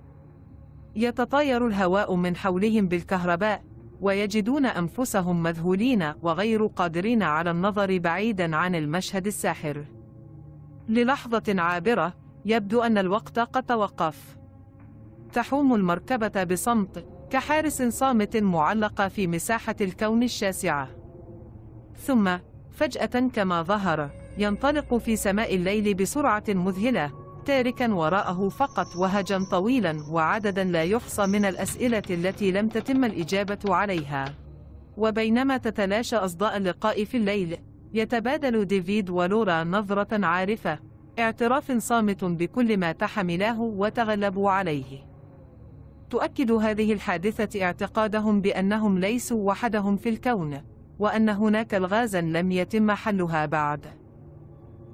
يتطاير الهواء من حولهم بالكهرباء ويجدون أنفسهم مذهولين وغير قادرين على النظر بعيدا عن المشهد الساحر للحظة عابرة يبدو أن الوقت قد توقف تحوم المركبة بصمت كحارس صامت معلقة في مساحة الكون الشاسعة ثم فجأة كما ظهر ينطلق في سماء الليل بسرعة مذهلة تاركا وراءه فقط وهجا طويلا وعددا لا يحصى من الأسئلة التي لم تتم الإجابة عليها وبينما تتلاشى أصداء اللقاء في الليل يتبادل ديفيد ولورا نظرة عارفة اعتراف صامت بكل ما تحملاه وتغلبوا عليه تؤكد هذه الحادثة اعتقادهم بأنهم ليسوا وحدهم في الكون وأن هناك الغازا لم يتم حلها بعد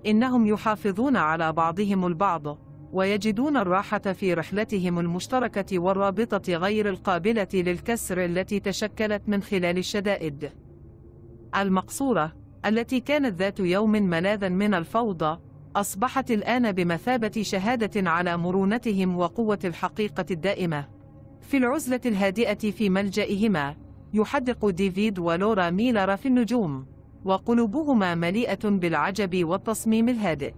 إنهم يحافظون على بعضهم البعض ويجدون الراحة في رحلتهم المشتركة والرابطة غير القابلة للكسر التي تشكلت من خلال الشدائد المقصورة التي كانت ذات يوم ملاذا من الفوضى أصبحت الآن بمثابة شهادة على مرونتهم وقوة الحقيقة الدائمة في العزلة الهادئة في ملجئهما يحدق ديفيد ولورا ميلر في النجوم وقلوبهما مليئة بالعجب والتصميم الهادئ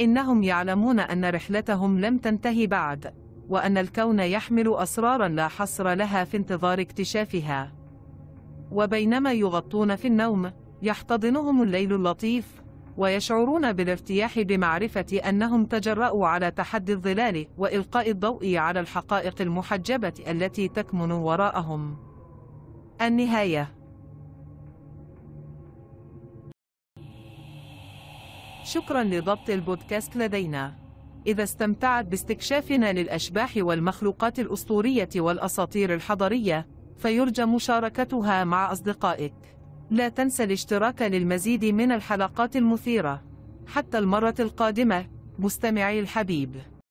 إنهم يعلمون أن رحلتهم لم تنتهي بعد وأن الكون يحمل أسراراً لا حصر لها في انتظار اكتشافها وبينما يغطون في النوم يحتضنهم الليل اللطيف ويشعرون بالارتياح بمعرفة أنهم تجرأوا على تحدي الظلال وإلقاء الضوء على الحقائق المحجبة التي تكمن وراءهم النهاية شكرا لضبط البودكاست لدينا إذا استمتعت باستكشافنا للأشباح والمخلوقات الأسطورية والأساطير الحضرية فيرجى مشاركتها مع أصدقائك لا تنسى الاشتراك للمزيد من الحلقات المثيرة حتى المرة القادمة مستمعي الحبيب